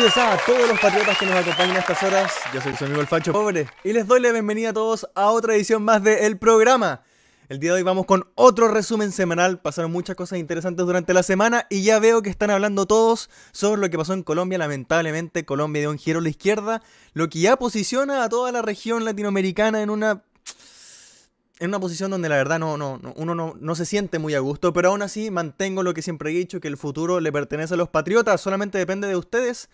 Gracias a todos los patriotas que nos acompañan a estas horas. Yo soy su amigo El Facho Pobre y les doy la bienvenida a todos a otra edición más de El Programa. El día de hoy vamos con otro resumen semanal. Pasaron muchas cosas interesantes durante la semana y ya veo que están hablando todos sobre lo que pasó en Colombia. Lamentablemente, Colombia dio un giro a la izquierda, lo que ya posiciona a toda la región latinoamericana en una en una posición donde la verdad no, no, uno no, se siente muy a gusto, pero aún así mantengo lo que siempre he dicho, que el futuro le pertenece a los patriotas, solamente depende de ustedes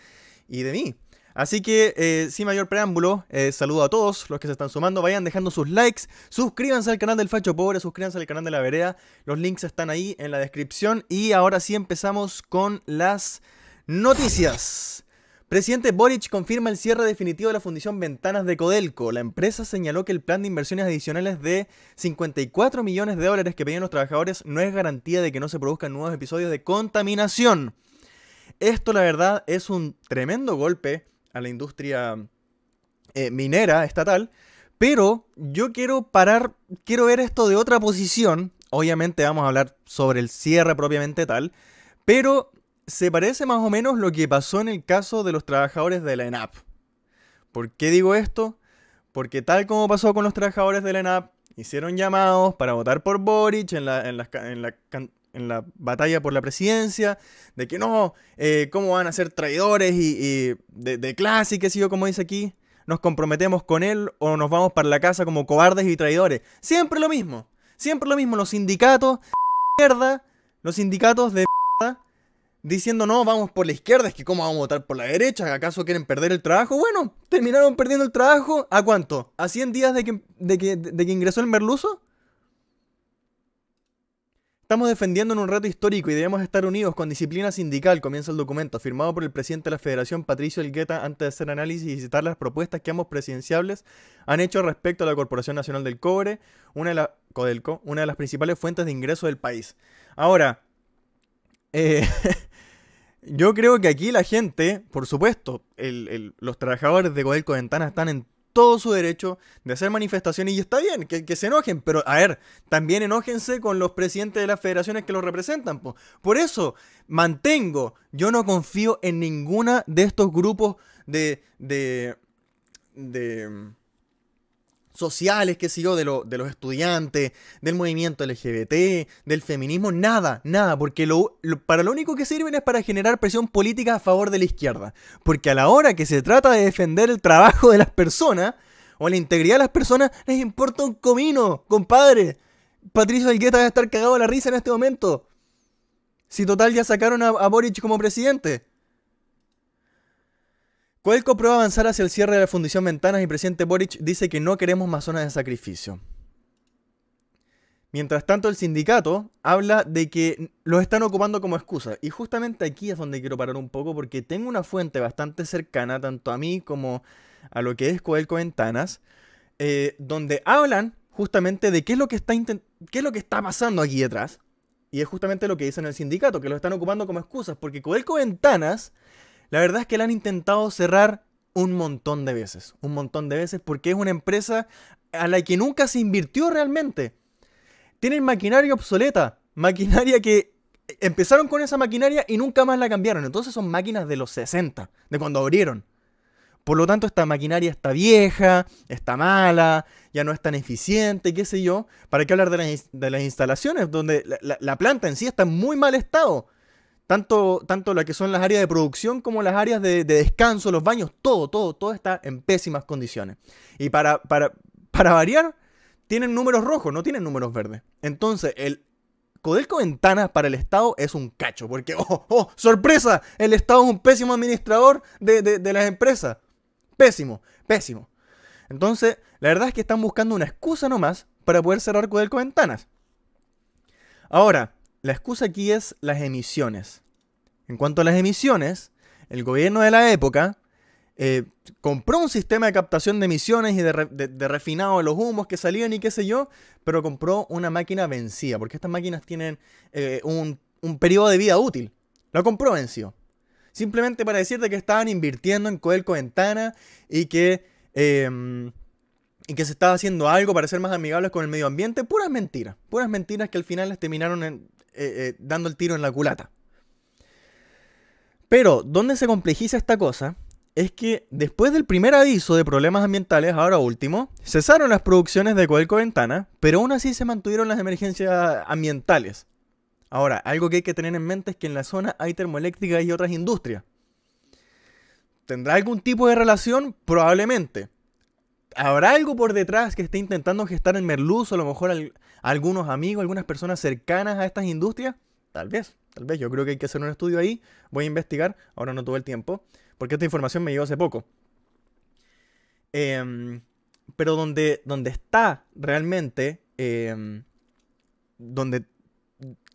y de mí. Así que, eh, sin mayor preámbulo, eh, saludo a todos los que se están sumando, vayan dejando sus likes, suscríbanse al canal del Facho Pobre, suscríbanse al canal de La Vereda, los links están ahí en la descripción y ahora sí empezamos con las noticias. Presidente Boric confirma el cierre definitivo de la Fundición Ventanas de Codelco. La empresa señaló que el plan de inversiones adicionales de 54 millones de dólares que pedían los trabajadores no es garantía de que no se produzcan nuevos episodios de contaminación. Esto la verdad es un tremendo golpe a la industria eh, minera estatal, pero yo quiero parar, quiero ver esto de otra posición. Obviamente vamos a hablar sobre el cierre propiamente tal, pero se parece más o menos lo que pasó en el caso de los trabajadores de la ENAP. ¿Por qué digo esto? Porque tal como pasó con los trabajadores de la ENAP, hicieron llamados para votar por Boric en la, batalla por la presidencia, de que no, eh, cómo van a ser traidores y, de, clase y qué sé yo, como dice aquí, nos comprometemos con él o nos vamos para la casa como cobardes y traidores. Siempre lo mismo, siempre lo mismo, los sindicatos de mierda, los sindicatos de diciendo no, vamos por la izquierda, es que cómo vamos a votar por la derecha, ¿acaso quieren perder el trabajo? Bueno, terminaron perdiendo el trabajo, ¿a cuánto? ¿A 100 días de que, ingresó el merluzo? Estamos defendiendo en un reto histórico y debemos estar unidos con disciplina sindical, comienza el documento, firmado por el presidente de la Federación, Patricio Elgueta, antes de hacer análisis y citar las propuestas que ambos presidenciables han hecho respecto a la Corporación Nacional del Cobre, una de, la, Codelco, una de las principales fuentes de ingreso del país. Ahora, eh, Yo creo que aquí la gente, por supuesto, los trabajadores de Codelco Ventana están en todo su derecho de hacer manifestaciones y está bien que, se enojen, pero a ver, también enójense con los presidentes de las federaciones que los representan. Por eso mantengo, yo no confío en ninguna de estos grupos de, de, de sociales, qué sé yo, de, de los estudiantes, del movimiento LGBT, del feminismo, nada, nada, porque lo, para lo único que sirven es para generar presión política a favor de la izquierda. Porque a la hora que se trata de defender el trabajo de las personas o la integridad de las personas, les importa un comino, compadre. Patricio Algueta va a estar cagado a la risa en este momento. Si total ya sacaron a Boric como presidente. Coelco prueba avanzar hacia el cierre de la fundición Ventanas y presidente Boric dice que no queremos más zonas de sacrificio. Mientras tanto, el sindicato habla de que los están ocupando como excusa. Y justamente aquí es donde quiero parar un poco porque tengo una fuente bastante cercana, tanto a mí como a lo que es Coelco Ventanas, eh, donde hablan justamente de qué es, lo que está qué es lo que está pasando aquí detrás. Y es justamente lo que dicen el sindicato, que los están ocupando como excusas, porque Coelco Ventanas la verdad es que la han intentado cerrar un montón de veces, un montón de veces, porque es una empresa a la que nunca se invirtió realmente. Tienen maquinaria obsoleta, maquinaria que empezaron con esa maquinaria y nunca más la cambiaron. Entonces son máquinas de los 60, de cuando abrieron. Por lo tanto, esta maquinaria está vieja, está mala, ya no es tan eficiente, qué sé yo. ¿Para qué hablar de las, instalaciones? Donde la, la, planta en sí está en muy mal estado. Tanto, tanto la que son las áreas de producción como las áreas de, descanso, los baños, todo, todo, todo está en pésimas condiciones. Y para, para, variar, tienen números rojos, no tienen números verdes. Entonces, el Codelco Ventanas para el Estado es un cacho, porque, oh, oh, sorpresa, el Estado es un pésimo administrador de, de las empresas. Pésimo, pésimo. Entonces, la verdad es que están buscando una excusa nomás para poder cerrar Codelco Ventanas. Ahora, la excusa aquí es las emisiones. En cuanto a las emisiones, el gobierno de la época eh, compró un sistema de captación de emisiones y de, refinado de los humos que salían y qué sé yo, pero compró una máquina vencida, porque estas máquinas tienen eh, un, periodo de vida útil. La compró vencido. Simplemente para decirte que estaban invirtiendo en Coelco Ventana y que, em, y que se estaba haciendo algo para ser más amigables con el medio ambiente. Puras mentiras. Puras mentiras que al final les terminaron en, eh, eh, dando el tiro en la culata. Pero donde se complejiza esta cosa es que después del primer aviso de problemas ambientales, ahora último, cesaron las producciones de Coelco Ventana, pero aún así se mantuvieron las emergencias ambientales. Ahora, algo que hay que tener en mente es que en la zona hay termoeléctricas y otras industrias. ¿Tendrá algún tipo de relación? Probablemente habrá algo por detrás que esté intentando gestar en Merluz? a lo mejor algunos amigos, algunas personas cercanas a estas industrias. Tal vez, tal vez. Yo creo que hay que hacer un estudio ahí. Voy a investigar. Ahora no tuve el tiempo, porque esta información me llegó hace poco. Em, pero donde, donde está realmente, em, donde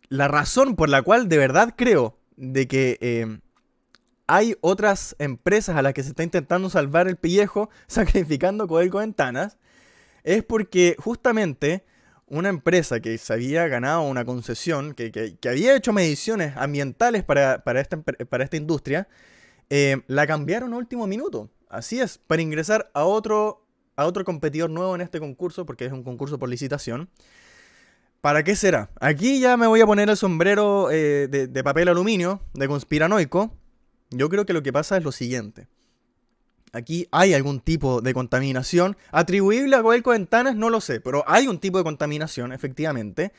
la razón por la cual de verdad creo de que em, hay otras empresas a las que se está intentando salvar el pillejo sacrificando con Ventanas, es porque justamente una empresa que se había ganado una concesión, que, había hecho mediciones ambientales para, para, esta, para esta, industria, eh, la cambiaron a último minuto. Así es, para ingresar a otro, a otro competidor nuevo en este concurso, porque es un concurso por licitación. ¿Para qué será? Aquí ya me voy a poner el sombrero eh, de papel aluminio, de conspiranoico, yo creo que lo que pasa es lo siguiente. Aquí hay algún tipo de contaminación. Atribuible a Coelco Ventanas, no lo sé, pero hay un tipo de contaminación, efectivamente,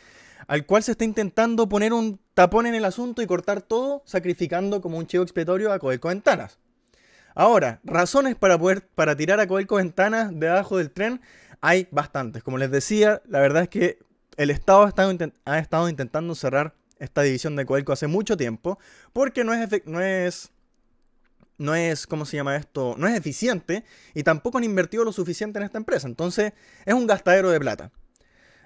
al cual se está intentando poner un tapón en el asunto y cortar todo, sacrificando como un chivo expiatorio a Coelco Ventanas. Ahora, razones para poder para tirar a Coelco Ventanas de abajo del tren hay bastantes. Como les decía, la verdad es que el Estado ha estado, ha estado intentando cerrar esta división de Coelco hace mucho tiempo, porque no es, no es no es, ¿cómo se llama esto? No es eficiente y tampoco han invertido lo suficiente en esta empresa. Entonces es un gastadero de plata.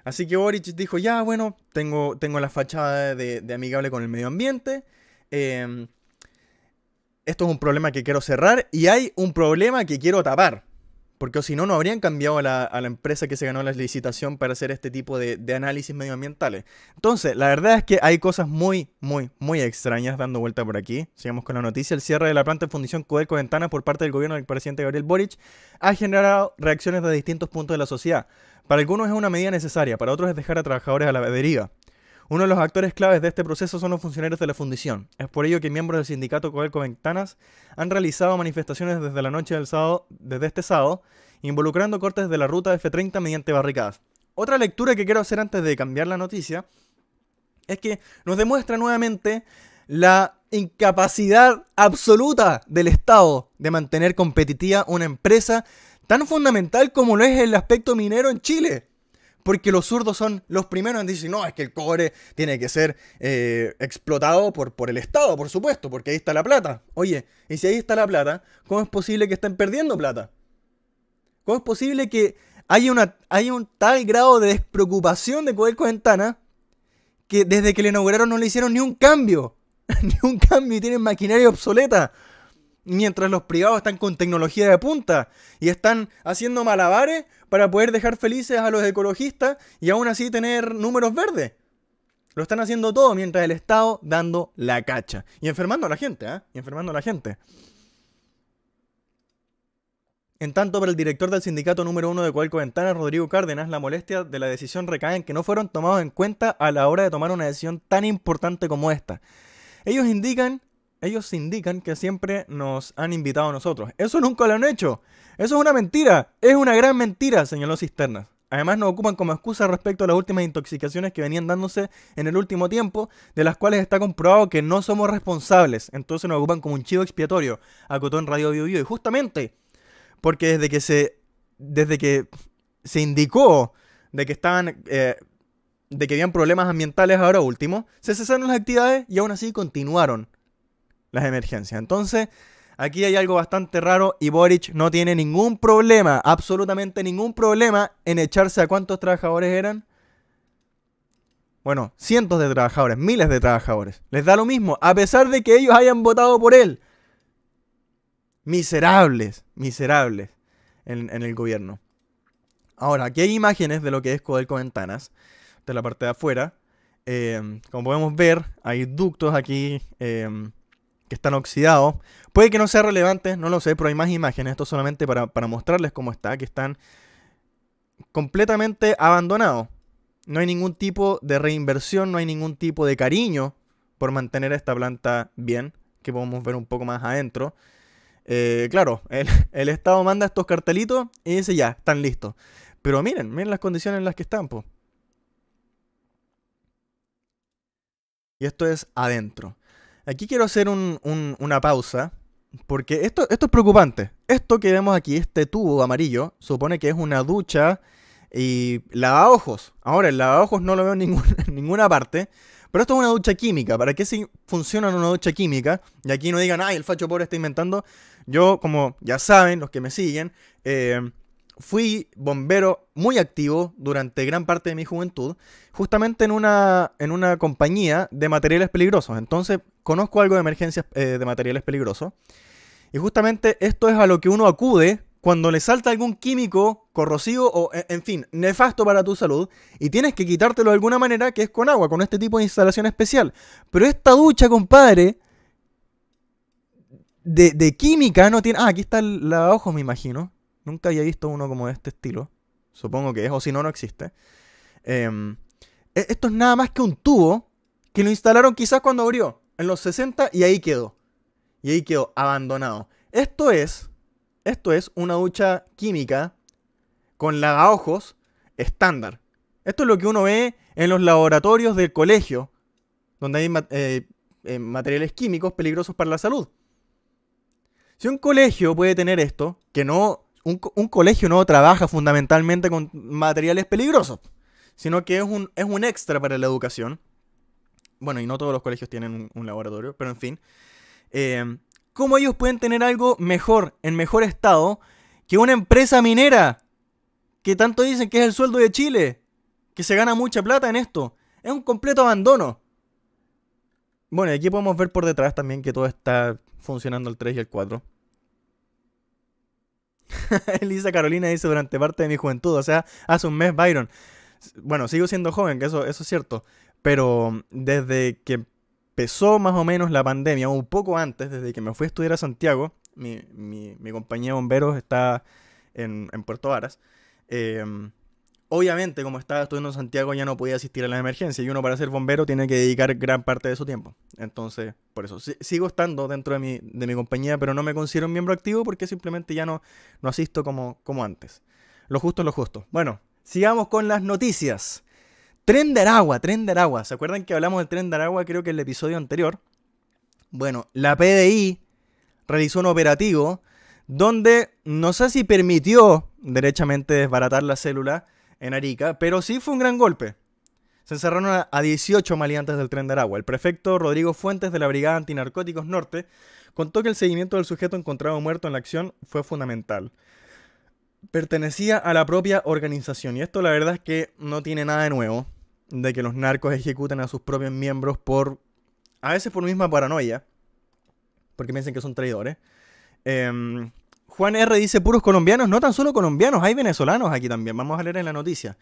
Así que Boric dijo, ya bueno, tengo, tengo la fachada de, amigable con el medio ambiente. Em, esto es un problema que quiero cerrar y hay un problema que quiero tapar. Porque si no, no habrían cambiado a la, empresa que se ganó la licitación para hacer este tipo de, análisis medioambientales. Entonces, la verdad es que hay cosas muy, muy, muy extrañas dando vuelta por aquí. Sigamos con la noticia. El cierre de la planta de fundición Codelco Ventana por parte del gobierno del presidente Gabriel Boric ha generado reacciones de distintos puntos de la sociedad. Para algunos es una medida necesaria, para otros es dejar a trabajadores a la deriva. Uno de los actores claves de este proceso son los funcionarios de la fundición. Es por ello que miembros del sindicato Coelco Ventanas han realizado manifestaciones desde la noche del sábado, desde este sábado, involucrando cortes de la ruta F30 mediante barricadas. Otra lectura que quiero hacer antes de cambiar la noticia es que nos demuestra nuevamente la incapacidad absoluta del Estado de mantener competitiva una empresa tan fundamental como lo es el aspecto minero en Chile. Porque los zurdos son los primeros en decir, no, es que el cobre tiene que ser eh, explotado por, por el Estado, por supuesto, porque ahí está la plata. Oye, y si ahí está la plata, ¿cómo es posible que estén perdiendo plata? ¿Cómo es posible que haya, una, haya un tal grado de despreocupación de Codelco Ventana que desde que le inauguraron no le hicieron ni un cambio? ni un cambio y tienen maquinaria obsoleta mientras los privados están con tecnología de punta y están haciendo malabares para poder dejar felices a los ecologistas y aún así tener números verdes. Lo están haciendo todo mientras el Estado dando la cacha y enfermando a la gente, ¿eh? Y enfermando a la gente. En tanto, para el director del sindicato número uno de Cualco Ventana, Rodrigo Cárdenas, la molestia de la decisión recae en que no fueron tomados en cuenta a la hora de tomar una decisión tan importante como esta. Ellos indican ellos indican que siempre nos han invitado a nosotros. Eso nunca lo han hecho. Eso es una mentira. Es una gran mentira, señaló Cisternas. Además nos ocupan como excusa respecto a las últimas intoxicaciones que venían dándose en el último tiempo, de las cuales está comprobado que no somos responsables. Entonces nos ocupan como un chido expiatorio, acotó en Radio Bio, Y justamente porque desde que se, desde que se indicó de que estaban... Eh, de que habían problemas ambientales ahora último, se cesaron las actividades y aún así continuaron las emergencias. Entonces, aquí hay algo bastante raro y Boric no tiene ningún problema, absolutamente ningún problema en echarse a cuántos trabajadores eran. Bueno, cientos de trabajadores, miles de trabajadores. Les da lo mismo, a pesar de que ellos hayan votado por él. Miserables, miserables en, el gobierno. Ahora, aquí hay imágenes de lo que es Codelco Ventanas, de la parte de afuera. Eh, como podemos ver, hay ductos aquí. Eh, que están oxidados. Puede que no sea relevante, no lo sé, pero hay más imágenes. Esto solamente para, mostrarles cómo está, que están completamente abandonados. No hay ningún tipo de reinversión, no hay ningún tipo de cariño por mantener esta planta bien, que podemos ver un poco más adentro. Eh, claro, el, Estado manda estos cartelitos y dice ya, están listos. Pero miren, miren las condiciones en las que están. Y esto es adentro. Aquí quiero hacer una pausa, porque esto, esto es preocupante. Esto que vemos aquí, este tubo amarillo, supone que es una ducha y lavaojos. Ahora, el lavaojos no lo veo en, ninguna parte, pero esto es una ducha química. ¿Para qué si funciona una ducha química? Y aquí no digan, ay, el facho pobre está inventando. Yo, como ya saben, los que me siguen, eh, fui bombero muy activo durante gran parte de mi juventud, justamente en una, en una compañía de materiales peligrosos. Entonces, conozco algo de emergencias eh, de materiales peligrosos. Y justamente esto es a lo que uno acude cuando le salta algún químico corrosivo o, e, en fin, nefasto para tu salud, y tienes que quitártelo de alguna manera, que es con agua, con este tipo de instalación especial. Pero esta ducha, compadre, de, química no tiene... Ah, aquí está el ojo me imagino. Nunca había visto uno como de este estilo. Supongo que es, o si no, no existe. Em, e, esto es nada más que un tubo que lo instalaron quizás cuando abrió, en los 60, y ahí quedó. Y ahí quedó abandonado. Esto es, esto es una ducha química con lavaojos estándar. Esto es lo que uno ve en los laboratorios del colegio, donde hay eh, eh, materiales químicos peligrosos para la salud. Si un colegio puede tener esto, que no un, colegio no trabaja fundamentalmente con materiales peligrosos, sino que es un, es un extra para la educación. Bueno, y no todos los colegios tienen un, laboratorio, pero en fin. Eh, ¿Cómo ellos pueden tener algo mejor, en mejor estado, que una empresa minera? Que tanto dicen que es el sueldo de Chile, que se gana mucha plata en esto. Es un completo abandono. Bueno, y aquí podemos ver por detrás también que todo está funcionando el 3 y el 4. Elisa Carolina dice durante parte de mi juventud, o sea, hace un mes Byron. Bueno, sigo siendo joven, que eso, eso es cierto, pero desde que empezó más o menos la pandemia, un poco antes, desde que me fui a estudiar a Santiago, mi, mi, mi compañía de bomberos está en, en Puerto Varas, em, Obviamente, como estaba estudiando en Santiago, ya no podía asistir a la emergencia. y uno para ser bombero tiene que dedicar gran parte de su tiempo. Entonces, por eso, sigo estando dentro de mi, compañía, pero no me considero un miembro activo porque simplemente ya no, asisto como, como antes. Lo justo es lo justo. Bueno, sigamos con las noticias. Tren de Aragua, Tren de Aragua. ¿Se acuerdan que hablamos del Tren de Aragua creo que en el episodio anterior? Bueno, la PDI realizó un operativo donde no sé si permitió derechamente desbaratar la célula, en Arica, pero sí fue un gran golpe. Se encerraron a 18 maleantes del tren de Aragua. El prefecto Rodrigo Fuentes de la Brigada Antinarcóticos Norte contó que el seguimiento del sujeto encontrado muerto en la acción fue fundamental. Pertenecía a la propia organización y esto la verdad es que no tiene nada de nuevo de que los narcos ejecuten a sus propios miembros por, a veces por misma paranoia, porque piensan que son traidores. Eh, Juan R. dice puros colombianos, no tan solo colombianos, hay venezolanos aquí también, vamos a leer en la noticia.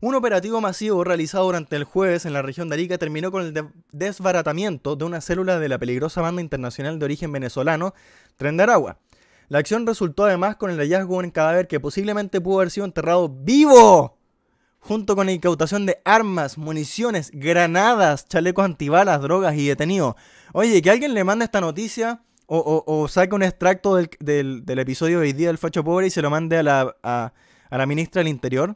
Un operativo masivo realizado durante el jueves en la región de Arica terminó con el desbaratamiento de una célula de la peligrosa banda internacional de origen venezolano, Tren de Aragua. La acción resultó además con el hallazgo de un cadáver que posiblemente pudo haber sido enterrado vivo, junto con la incautación de armas, municiones, granadas, chalecos antibalas, drogas y detenidos. Oye, que alguien le manda esta noticia o, o, saca un extracto del, episodio de hoy día del facho pobre y se lo mande a la, ministra del Interior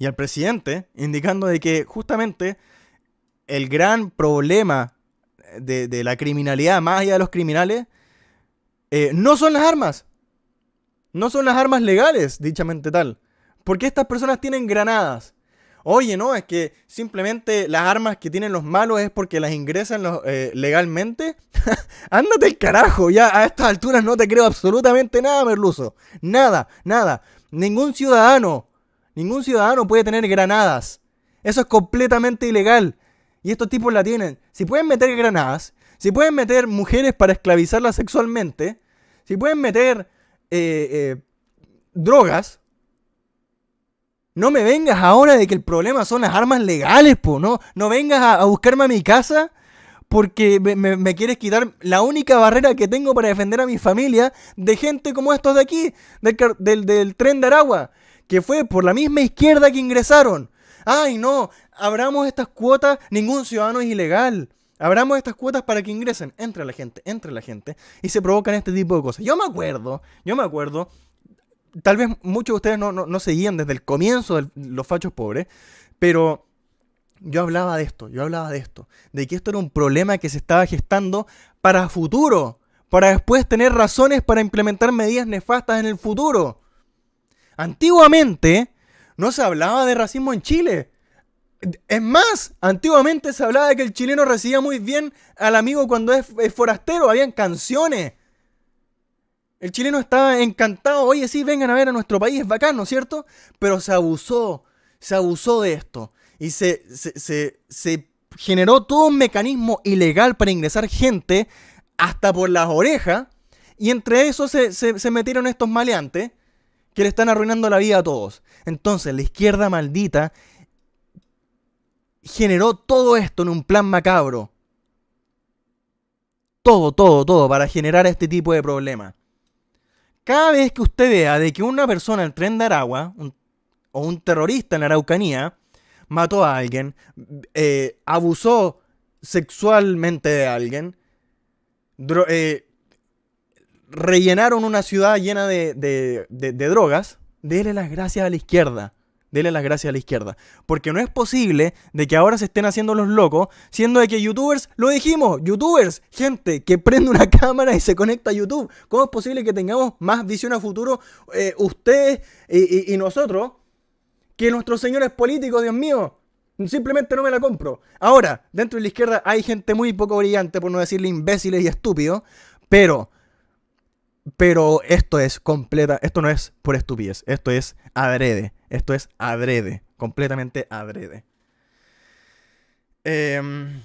y al presidente, indicando de que justamente el gran problema de, la criminalidad, más allá de los criminales, eh, no son las armas. No son las armas legales, dichamente tal. Porque estas personas tienen granadas, oye, no, es que simplemente las armas que tienen los malos es porque las ingresan eh, legalmente. Ándate el carajo, ya a estas alturas no te creo absolutamente nada, Merluzo. Nada, nada. Ningún ciudadano, ningún ciudadano puede tener granadas. Eso es completamente ilegal. Y estos tipos la tienen. Si pueden meter granadas, si pueden meter mujeres para esclavizarlas sexualmente, si pueden meter eh, eh, drogas, no me vengas ahora de que el problema son las armas legales, po, ¿no? No vengas a, buscarme a mi casa porque me, quieres quitar la única barrera que tengo para defender a mi familia de gente como estos de aquí, del, del, del tren de Aragua, que fue por la misma izquierda que ingresaron. Ay, no, abramos estas cuotas, ningún ciudadano es ilegal. Abramos estas cuotas para que ingresen. Entre la gente, entre la gente. Y se provocan este tipo de cosas. Yo me acuerdo, yo me acuerdo tal vez muchos de ustedes no, no, seguían desde el comienzo de los fachos pobres, pero yo hablaba de esto, yo hablaba de esto, de que esto era un problema que se estaba gestando para futuro, para después tener razones para implementar medidas nefastas en el futuro. Antiguamente no se hablaba de racismo en Chile. Es más, antiguamente se hablaba de que el chileno recibía muy bien al amigo cuando es, forastero, habían canciones, el chileno estaba encantado, oye, sí, vengan a ver a nuestro país, es bacán, ¿no es cierto? Pero se abusó, se abusó de esto. Y se, generó todo un mecanismo ilegal para ingresar gente hasta por las orejas. Y entre eso se, se, metieron estos maleantes que le están arruinando la vida a todos. Entonces, la izquierda maldita generó todo esto en un plan macabro. Todo, todo, todo para generar este tipo de problemas. Cada vez que usted vea de que una persona en Tren de Aragua o un terrorista en Araucanía mató a alguien, eh, abusó sexualmente de alguien, eh, rellenaron una ciudad llena de, de drogas, dele las gracias a la izquierda. Dele las gracias a la izquierda. Porque no es posible de que ahora se estén haciendo los locos, siendo de que youtubers, lo dijimos, youtubers, gente que prende una cámara y se conecta a YouTube. ¿Cómo es posible que tengamos más visión a futuro eh, ustedes y, nosotros que nuestros señores políticos, Dios mío? Simplemente no me la compro. Ahora, dentro de la izquierda hay gente muy poco brillante, por no decirle imbéciles y estúpidos, pero... Pero esto es completa, esto no es por estupidez, esto es adrede. Esto es adrede, completamente adrede. Em,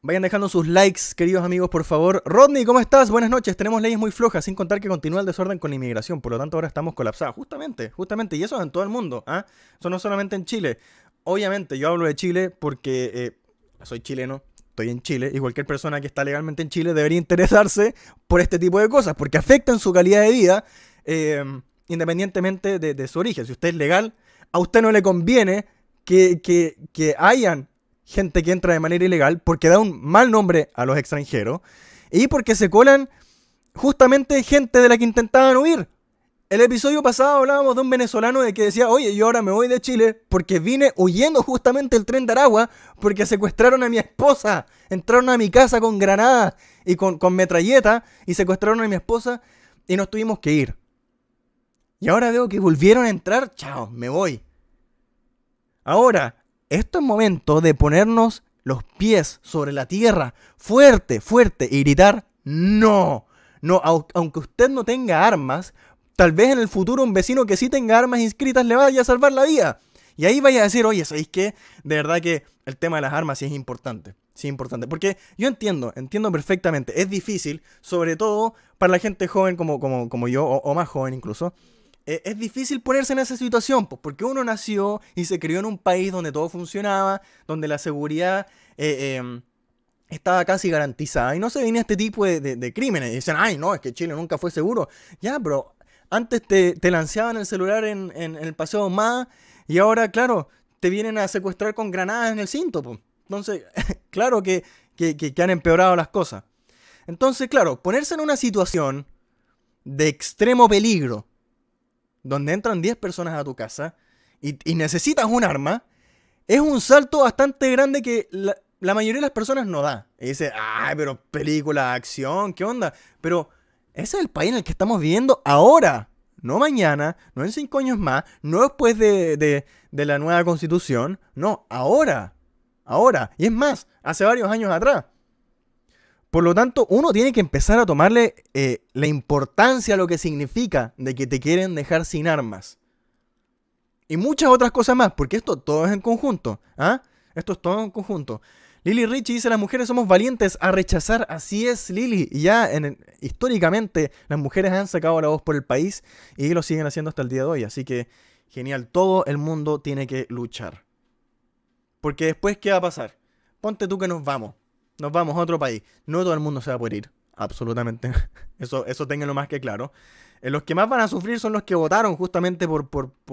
vayan dejando sus likes, queridos amigos, por favor. Rodney, ¿cómo estás? Buenas noches. Tenemos leyes muy flojas, sin contar que continúa el desorden con la inmigración. Por lo tanto, ahora estamos colapsados. Justamente, justamente. Y eso es en todo el mundo. ¿ah? Eso no solamente en Chile. Obviamente, yo hablo de Chile porque eh, soy chileno, estoy en Chile y cualquier persona que está legalmente en Chile debería interesarse por este tipo de cosas porque afectan su calidad de vida. Em, independientemente de, su origen. Si usted es legal, a usted no le conviene que, hayan gente que entra de manera ilegal porque da un mal nombre a los extranjeros y porque se colan justamente gente de la que intentaban huir. El episodio pasado hablábamos de un venezolano de que decía, oye, yo ahora me voy de Chile porque vine huyendo justamente el tren de Aragua porque secuestraron a mi esposa, entraron a mi casa con granadas y con, con metralleta y secuestraron a mi esposa y nos tuvimos que ir. Y ahora veo que volvieron a entrar, chao, me voy. Ahora, esto es momento de ponernos los pies sobre la tierra, fuerte, fuerte, y gritar, no, no, aunque usted no tenga armas, tal vez en el futuro un vecino que sí tenga armas inscritas le vaya a salvar la vida. Y ahí vaya a decir, oye, ¿sabéis qué? De verdad que el tema de las armas sí es importante. Sí, es importante. Porque yo entiendo, entiendo perfectamente. Es difícil, sobre todo para la gente joven como, como, como yo, o más joven incluso, eh, es difícil ponerse en esa situación, pues, porque uno nació y se crió en un país donde todo funcionaba, donde la seguridad eh, em, estaba casi garantizada y no se venía este tipo de, crímenes. dicen, ay, no, es que Chile nunca fue seguro. Ya, pero antes te, lanzaban el celular en, el paseo más y ahora, claro, te vienen a secuestrar con granadas en el cinto. Entonces, claro que han empeorado las cosas. Entonces, claro, ponerse en una situación de extremo peligro, donde entran 10 personas a tu casa y, necesitas un arma, es un salto bastante grande que la, mayoría de las personas no da. Y dice, ay, pero película, acción, ¿qué onda? Pero ese es el país en el que estamos viviendo ahora. No mañana, no en cinco años más, no después de la nueva constitución. No, ahora. Ahora. Y es más, hace varios años atrás. Por lo tanto, uno tiene que empezar a tomarle eh, la importancia a lo que significa de que te quieren dejar sin armas. Y muchas otras cosas más, porque esto todo es en conjunto. ¿ah? Esto es todo en conjunto. Lili Richie dice, las mujeres somos valientes a rechazar. Así es, Lili. Y ya históricamente las mujeres han sacado la voz por el país y lo siguen haciendo hasta el día de hoy. Así que, genial, todo el mundo tiene que luchar. Porque después, ¿qué va a pasar? Ponte tú que nos vamos nos vamos a otro país. No todo el mundo se va a poder ir, absolutamente. Eso, eso tenganlo más que claro. Eh, los que más van a sufrir son los que votaron justamente por,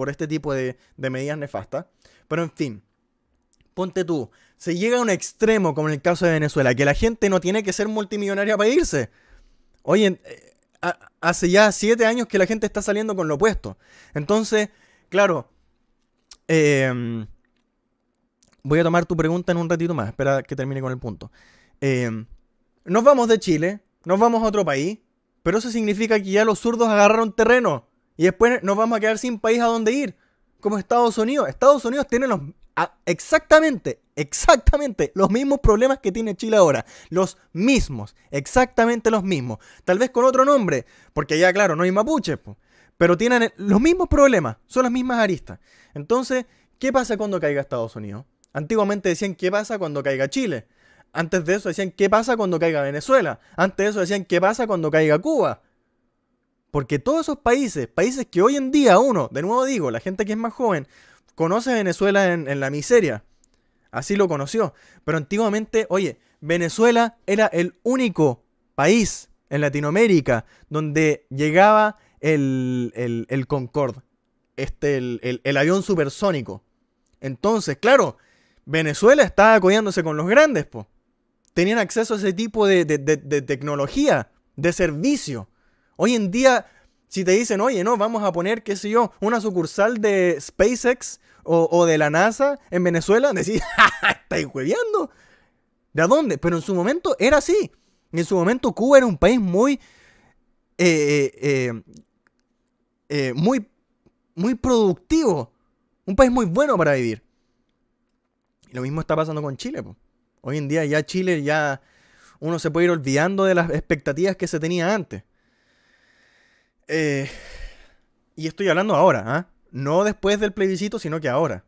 este tipo de, medidas nefastas. Pero en fin, ponte tú, se llega a un extremo como en el caso de Venezuela, que la gente no tiene que ser multimillonaria para irse. Oye, eh, hace ya siete años que la gente está saliendo con lo opuesto. Entonces, claro, em, voy a tomar tu pregunta en un ratito más, espera que termine con el punto. Em, nos vamos de Chile, nos vamos a otro país, pero eso significa que ya los zurdos agarraron terreno y después nos vamos a quedar sin país a donde ir, como Estados Unidos. Estados Unidos tiene los exactamente, exactamente los mismos problemas que tiene Chile ahora. Los mismos, exactamente los mismos. Tal vez con otro nombre, porque ya claro, no hay mapuches, pero tienen los mismos problemas, son las mismas aristas. Entonces, ¿qué pasa cuando caiga Estados Unidos? Antiguamente decían, ¿qué pasa cuando caiga Chile? Antes de eso decían, ¿qué pasa cuando caiga Venezuela? Antes de eso decían, ¿qué pasa cuando caiga Cuba? Porque todos esos países, países que hoy en día uno, de nuevo digo, la gente que es más joven, conoce Venezuela en, la miseria. Así lo conoció. Pero antiguamente, oye, Venezuela era el único país en Latinoamérica donde llegaba el, el, el Concorde, este, el, avión supersónico. Entonces, claro, Venezuela estaba acodiándose con los grandes, po tenían acceso a ese tipo de, tecnología, de servicio. Hoy en día, si te dicen, oye, no, vamos a poner, qué sé yo, una sucursal de SpaceX o, de la NASA en Venezuela, decís, estáis hueveando. ¿De dónde? Pero en su momento era así. En su momento Cuba era un país muy... Eh, eh, eh, muy, muy productivo. Un país muy bueno para vivir. Y lo mismo está pasando con Chile. pues. Hoy en día ya Chile ya uno se puede ir olvidando de las expectativas que se tenía antes. Eh, y estoy hablando ahora, ¿ah? no después del plebiscito, sino que ahora.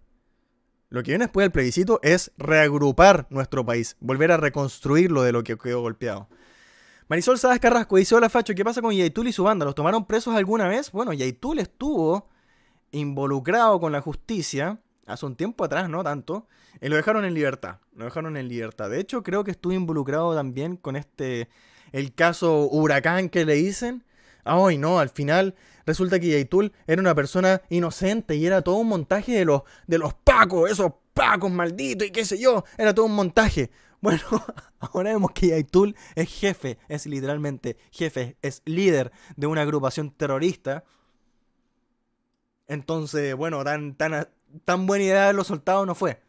Lo que viene después del plebiscito es reagrupar nuestro país, volver a reconstruirlo de lo que quedó golpeado. Marisol Sadas Carrasco dice, hola Facho, ¿qué pasa con Yaitul y su banda? ¿Los tomaron presos alguna vez? Bueno, Yaitul estuvo involucrado con la justicia hace un tiempo atrás, no tanto, Y eh, lo dejaron en libertad. Lo dejaron en libertad. De hecho, creo que estuve involucrado también con este, el caso huracán que le dicen. Ay, ah, no, al final resulta que Yaitul era una persona inocente y era todo un montaje de los, de los pacos, esos pacos malditos y qué sé yo, era todo un montaje. Bueno, ahora vemos que Yaitul es jefe, es literalmente jefe, es líder de una agrupación terrorista. Entonces, bueno, tan, tan, tan buena idea de haberlo soltado no fue.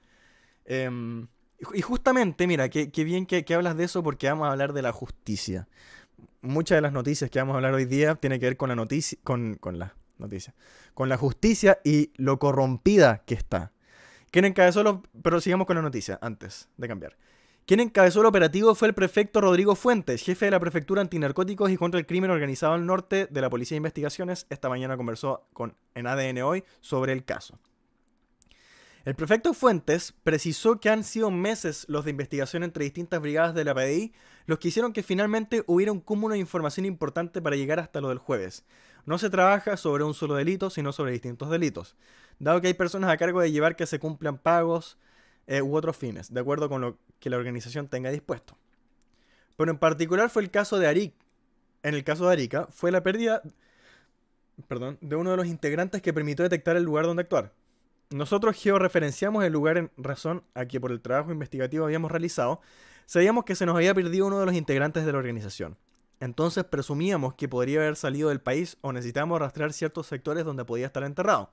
Em, y justamente, mira, qué, bien que, hablas de eso porque vamos a hablar de la justicia. Muchas de las noticias que vamos a hablar hoy día tiene que ver con la noticia, con, la noticia, con la justicia y lo corrompida que está. ¿Quién encabezó los... Pero sigamos con la noticia antes de cambiar. Quien encabezó el operativo fue el prefecto Rodrigo Fuentes, jefe de la Prefectura Antinarcóticos y contra el Crimen Organizado al Norte de la Policía de Investigaciones. Esta mañana conversó con, en ADN Hoy sobre el caso. El prefecto Fuentes precisó que han sido meses los de investigación entre distintas brigadas de la PDI los que hicieron que finalmente hubiera un cúmulo de información importante para llegar hasta lo del jueves. No se trabaja sobre un solo delito, sino sobre distintos delitos, dado que hay personas a cargo de llevar que se cumplan pagos eh, u otros fines, de acuerdo con lo que la organización tenga dispuesto. Pero en particular fue el caso de Arik, En el caso de Arica, fue la pérdida perdón, de uno de los integrantes que permitió detectar el lugar donde actuar. Nosotros georreferenciamos el lugar en razón a que por el trabajo investigativo habíamos realizado, sabíamos que se nos había perdido uno de los integrantes de la organización. Entonces presumíamos que podría haber salido del país o necesitábamos rastrear ciertos sectores donde podía estar enterrado.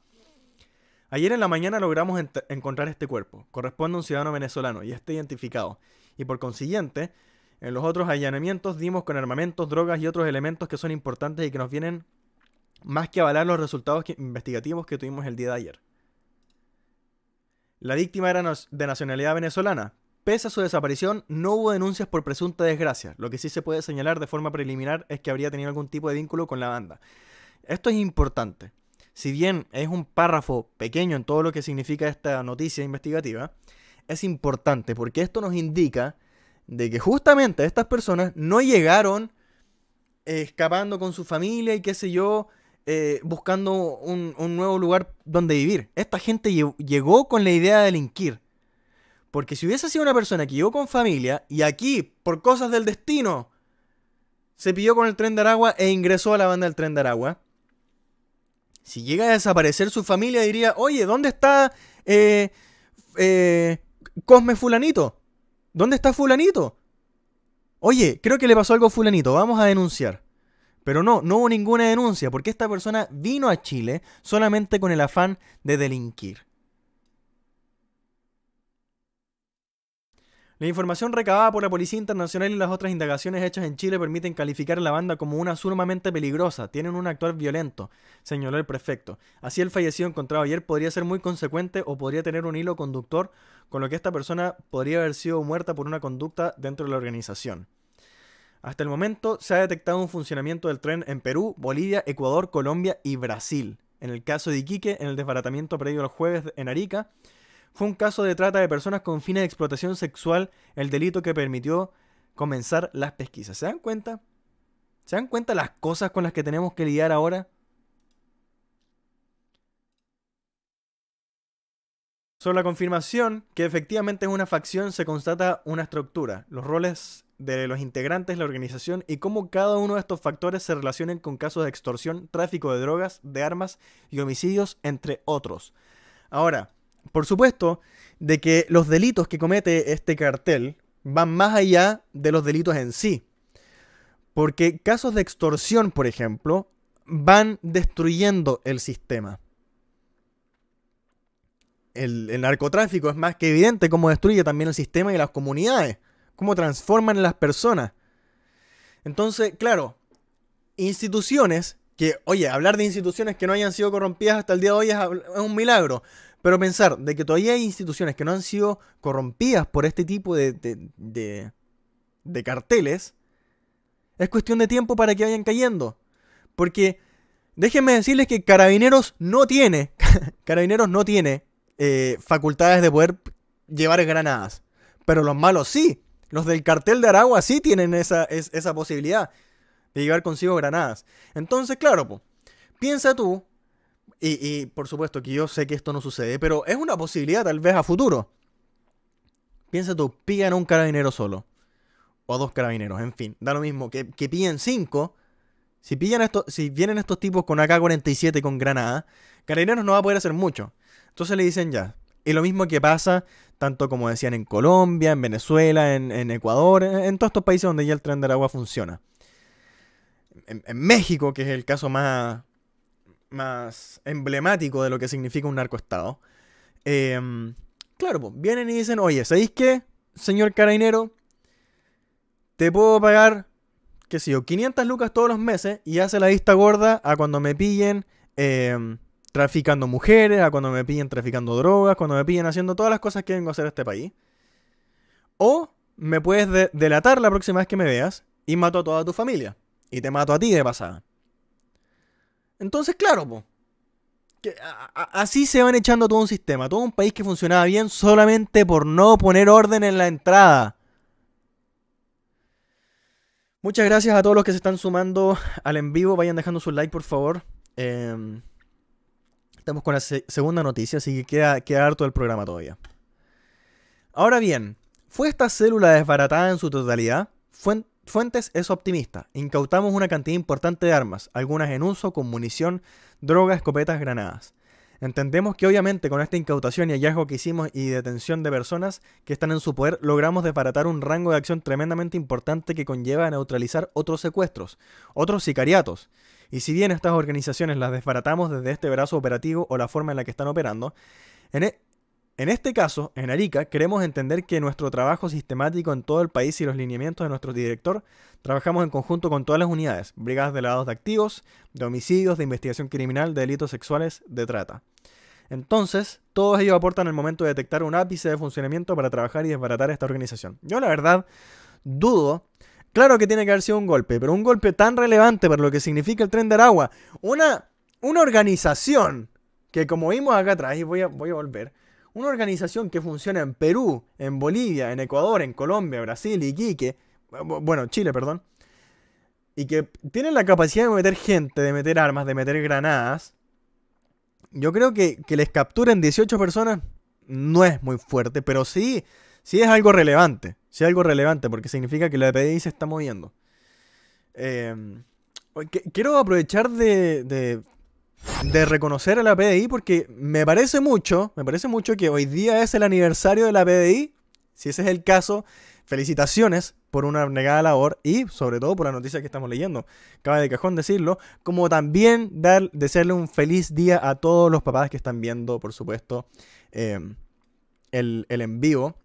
Ayer en la mañana logramos encontrar este cuerpo. Corresponde a un ciudadano venezolano y está identificado. Y por consiguiente, en los otros allanamientos dimos con armamentos, drogas y otros elementos que son importantes y que nos vienen más que avalar los resultados investigativos que tuvimos el día de ayer. La víctima era de nacionalidad venezolana. Pese a su desaparición, no hubo denuncias por presunta desgracia. Lo que sí se puede señalar de forma preliminar es que habría tenido algún tipo de vínculo con la banda. Esto es importante. Si bien es un párrafo pequeño en todo lo que significa esta noticia investigativa, es importante porque esto nos indica de que justamente estas personas no llegaron escapando con su familia y qué sé yo, eh, buscando un, nuevo lugar donde vivir. Esta gente llegó con la idea de delinquir. Porque si hubiese sido una persona que llegó con familia y aquí, por cosas del destino, se pidió con el tren de Aragua e ingresó a la banda del tren de Aragua, si llega a desaparecer su familia diría, oye, ¿dónde está eh, eh, Cosme Fulanito? ¿Dónde está Fulanito? Oye, creo que le pasó algo a Fulanito, vamos a denunciar. Pero no, no hubo ninguna denuncia, porque esta persona vino a Chile solamente con el afán de delinquir. La información recabada por la Policía Internacional y las otras indagaciones hechas en Chile permiten calificar a la banda como una sumamente peligrosa, tienen un actuar violento, señaló el prefecto. Así el fallecido encontrado ayer podría ser muy consecuente o podría tener un hilo conductor con lo que esta persona podría haber sido muerta por una conducta dentro de la organización. Hasta el momento se ha detectado un funcionamiento del tren en Perú, Bolivia, Ecuador, Colombia y Brasil. En el caso de Iquique, en el desbaratamiento previo el jueves en Arica, fue un caso de trata de personas con fines de explotación sexual el delito que permitió comenzar las pesquisas. ¿Se dan cuenta? ¿Se dan cuenta las cosas con las que tenemos que lidiar ahora? Sobre la confirmación que efectivamente es una facción se constata una estructura. Los roles de los integrantes de la organización y cómo cada uno de estos factores se relacionan con casos de extorsión, tráfico de drogas, de armas y homicidios, entre otros. Ahora, por supuesto, de que los delitos que comete este cartel van más allá de los delitos en sí. Porque casos de extorsión, por ejemplo, van destruyendo el sistema. El, el narcotráfico es más que evidente cómo destruye también el sistema y las comunidades cómo transforman a las personas. Entonces, claro, instituciones que, oye, hablar de instituciones que no hayan sido corrompidas hasta el día de hoy es, un milagro. Pero pensar de que todavía hay instituciones que no han sido corrompidas por este tipo de, de, de, carteles, es cuestión de tiempo para que vayan cayendo. Porque déjenme decirles que Carabineros no tiene, Carabineros no tiene eh, facultades de poder llevar granadas. Pero los malos sí. Los del cartel de Aragua sí tienen esa, esa posibilidad de llevar consigo granadas. Entonces, claro, piensa tú, y, por supuesto que yo sé que esto no sucede, pero es una posibilidad tal vez a futuro. Piensa tú, pillan a un carabinero solo. O a dos carabineros, en fin, da lo mismo. Que, que pillen cinco. Si, pillan esto, si vienen estos tipos con AK-47 con granada, Carabineros no va a poder hacer mucho. Entonces le dicen ya. Y lo mismo que pasa tanto como decían en Colombia, en Venezuela, en, Ecuador, en, todos estos países donde ya el tren del agua funciona. En, México, que es el caso más, más emblemático de lo que significa un narcoestado, em, claro, pues, vienen y dicen, oye, ¿sabéis qué, señor carainero? Te puedo pagar, qué sé yo, 500 lucas todos los meses y hace la vista gorda a cuando me pillen... Em, traficando mujeres, a cuando me pillen traficando drogas, cuando me pillen haciendo todas las cosas que vengo a hacer a este país. O me puedes delatar la próxima vez que me veas y mato a toda tu familia. Y te mato a ti de pasada. Entonces, claro, así se van echando todo un sistema, todo un país que funcionaba bien solamente por no poner orden en la entrada. Muchas gracias a todos los que se están sumando al en vivo. Vayan dejando su like, por favor. Eh, Estamos con la segunda noticia, así que queda, queda harto el programa todavía. Ahora bien, ¿fue esta célula desbaratada en su totalidad? Fuentes es optimista. Incautamos una cantidad importante de armas, algunas en uso, con munición, drogas, escopetas, granadas. Entendemos que obviamente con esta incautación y hallazgo que hicimos y detención de personas que están en su poder, logramos desbaratar un rango de acción tremendamente importante que conlleva a neutralizar otros secuestros, otros sicariatos y si bien estas organizaciones las desbaratamos desde este brazo operativo o la forma en la que están operando, e, en, este caso, en Arica, queremos entender que nuestro trabajo sistemático en todo el país y los lineamientos de nuestro director, trabajamos en conjunto con todas las unidades, brigadas de lavados de activos, de homicidios, de investigación criminal, de delitos sexuales, de trata. Entonces, todos ellos aportan el momento de detectar un ápice de funcionamiento para trabajar y desbaratar esta organización. Yo la verdad dudo Claro que tiene que haber sido un golpe, pero un golpe tan relevante para lo que significa el tren de Aragua. Una, una organización que, como vimos acá atrás, y voy a, voy a volver, una organización que funciona en Perú, en Bolivia, en Ecuador, en Colombia, Brasil, Iquique, bueno, Chile, perdón, y que tiene la capacidad de meter gente, de meter armas, de meter granadas. Yo creo que, que les capturen 18 personas no es muy fuerte, pero sí si es algo relevante, si es algo relevante, porque significa que la PDI se está moviendo. Em, quiero aprovechar de, reconocer a la PDI porque me parece mucho, me parece mucho que hoy día es el aniversario de la PDI. Si ese es el caso, felicitaciones por una negada labor y sobre todo por la noticia que estamos leyendo. Cabe de cajón decirlo, como también dar, desearle un feliz día a todos los papás que están viendo, por supuesto, em, el, el en vivo.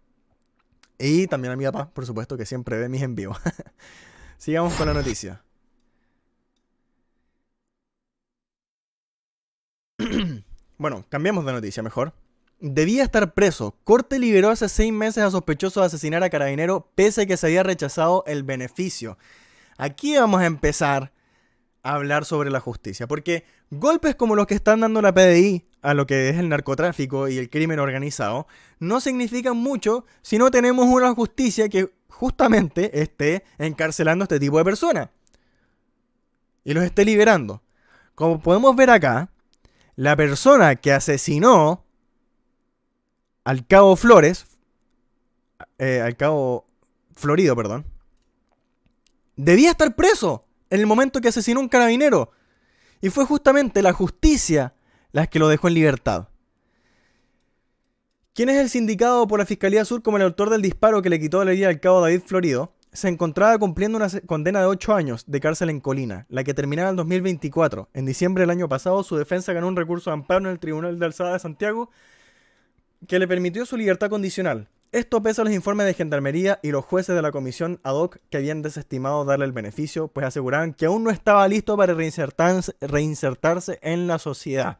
Y también a mi papá, por supuesto, que siempre ve mis en vivo. Sigamos con la noticia. bueno, cambiamos de noticia mejor. Debía estar preso. Corte liberó hace seis meses a sospechoso de asesinar a carabinero pese a que se había rechazado el beneficio. Aquí vamos a empezar a hablar sobre la justicia, porque golpes como los que están dando la PDI a lo que es el narcotráfico y el crimen organizado no significan mucho si no tenemos una justicia que justamente esté encarcelando a este tipo de personas y los esté liberando. Como podemos ver acá, la persona que asesinó al cabo Flores, eh, al cabo Florido, perdón, debía estar preso en el momento que asesinó un carabinero. Y fue justamente la justicia las que lo dejó en libertad. ¿Quién es el sindicado por la Fiscalía Sur como el autor del disparo que le quitó la vida al cabo David Florido, se encontraba cumpliendo una condena de 8 años de cárcel en Colina, la que terminaba en 2024. En diciembre del año pasado, su defensa ganó un recurso de amparo en el Tribunal de Alzada de Santiago que le permitió su libertad condicional, esto pese a los informes de Gendarmería y los jueces de la comisión ad hoc que habían desestimado darle el beneficio, pues aseguraban que aún no estaba listo para reinsertarse, en la sociedad.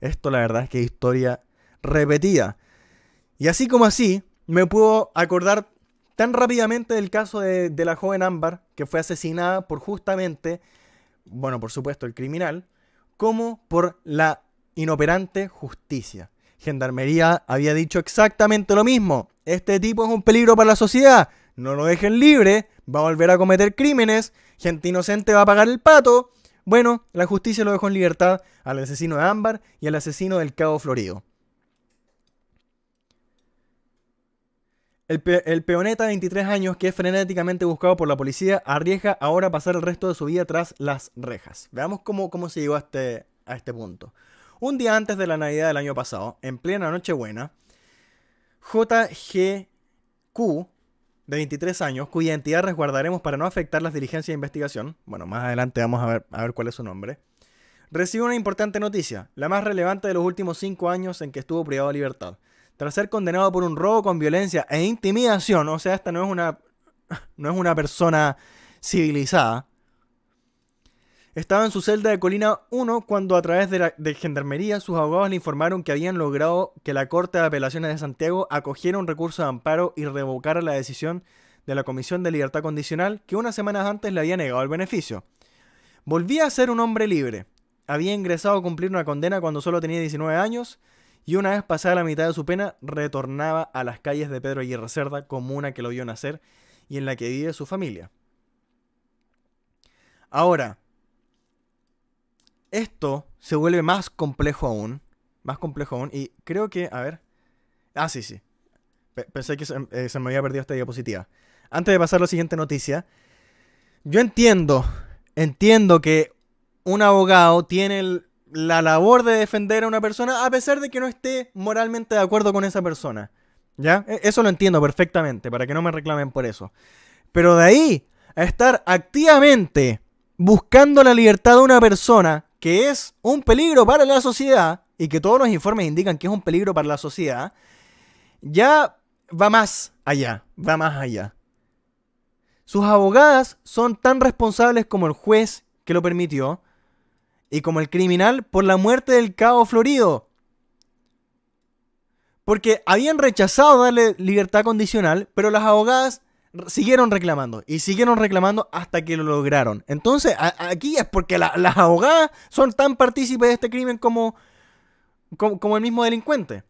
Esto la verdad es que es historia repetida. Y así como así, me puedo acordar tan rápidamente del caso de la joven Ámbar, que fue asesinada por justamente, bueno, por supuesto, el criminal, como por la inoperante justicia. Gendarmería había dicho exactamente lo mismo. Este tipo es un peligro para la sociedad. No lo dejen libre. Va a volver a cometer crímenes. Gente inocente va a pagar el pato. Bueno, la justicia lo dejó en libertad al asesino de Ámbar y al asesino del Cabo Florido. El, peoneta de 23 años, que es frenéticamente buscado por la policía, arriesga ahora pasar el resto de su vida tras las rejas. Veamos cómo, cómo se llegó este, a este punto. Un día antes de la Navidad del año pasado, en plena Nochebuena, JGQ, de 23 años, cuya identidad resguardaremos para no afectar las diligencias de investigación, bueno, más adelante vamos a ver, a ver cuál es su nombre, recibe una importante noticia, la más relevante de los últimos 5 años en que estuvo privado de libertad. Tras ser condenado por un robo con violencia e intimidación, o sea, esta no es una, no es una persona civilizada, estaba en su celda de Colina 1 cuando a través de, la, de Gendarmería sus abogados le informaron que habían logrado que la Corte de Apelaciones de Santiago acogiera un recurso de amparo y revocara la decisión de la Comisión de Libertad Condicional que unas semanas antes le había negado el beneficio. Volvía a ser un hombre libre. Había ingresado a cumplir una condena cuando solo tenía 19 años y una vez pasada la mitad de su pena retornaba a las calles de Pedro Aguirre Cerda, comuna que lo vio nacer y en la que vive su familia. Ahora, esto se vuelve más complejo aún. Más complejo aún. Y creo que, a ver. Ah, sí, sí. pensé que eh, se, me había perdido esta diapositiva. Antes de pasar a la siguiente noticia. Yo entiendo. Entiendo que un abogado tiene la labor de defender a una persona a pesar de que no esté moralmente de acuerdo con esa persona. ¿Ya? E, eso lo entiendo perfectamente, para que no me reclamen por eso. Pero de ahí a estar activamente buscando la libertad de una persona que es un peligro para la sociedad y que todos los informes indican que es un peligro para la sociedad, ya va más allá, va más allá. Sus abogadas son tan responsables como el juez que lo permitió y como el criminal por la muerte del cabo Florido. Porque habían rechazado darle libertad condicional, pero las abogadas siguieron reclamando y siguieron reclamando hasta que lo lograron. Entonces, aquí es porque las abogadas son tan partícipes de este crimen como, como, el mismo delincuente.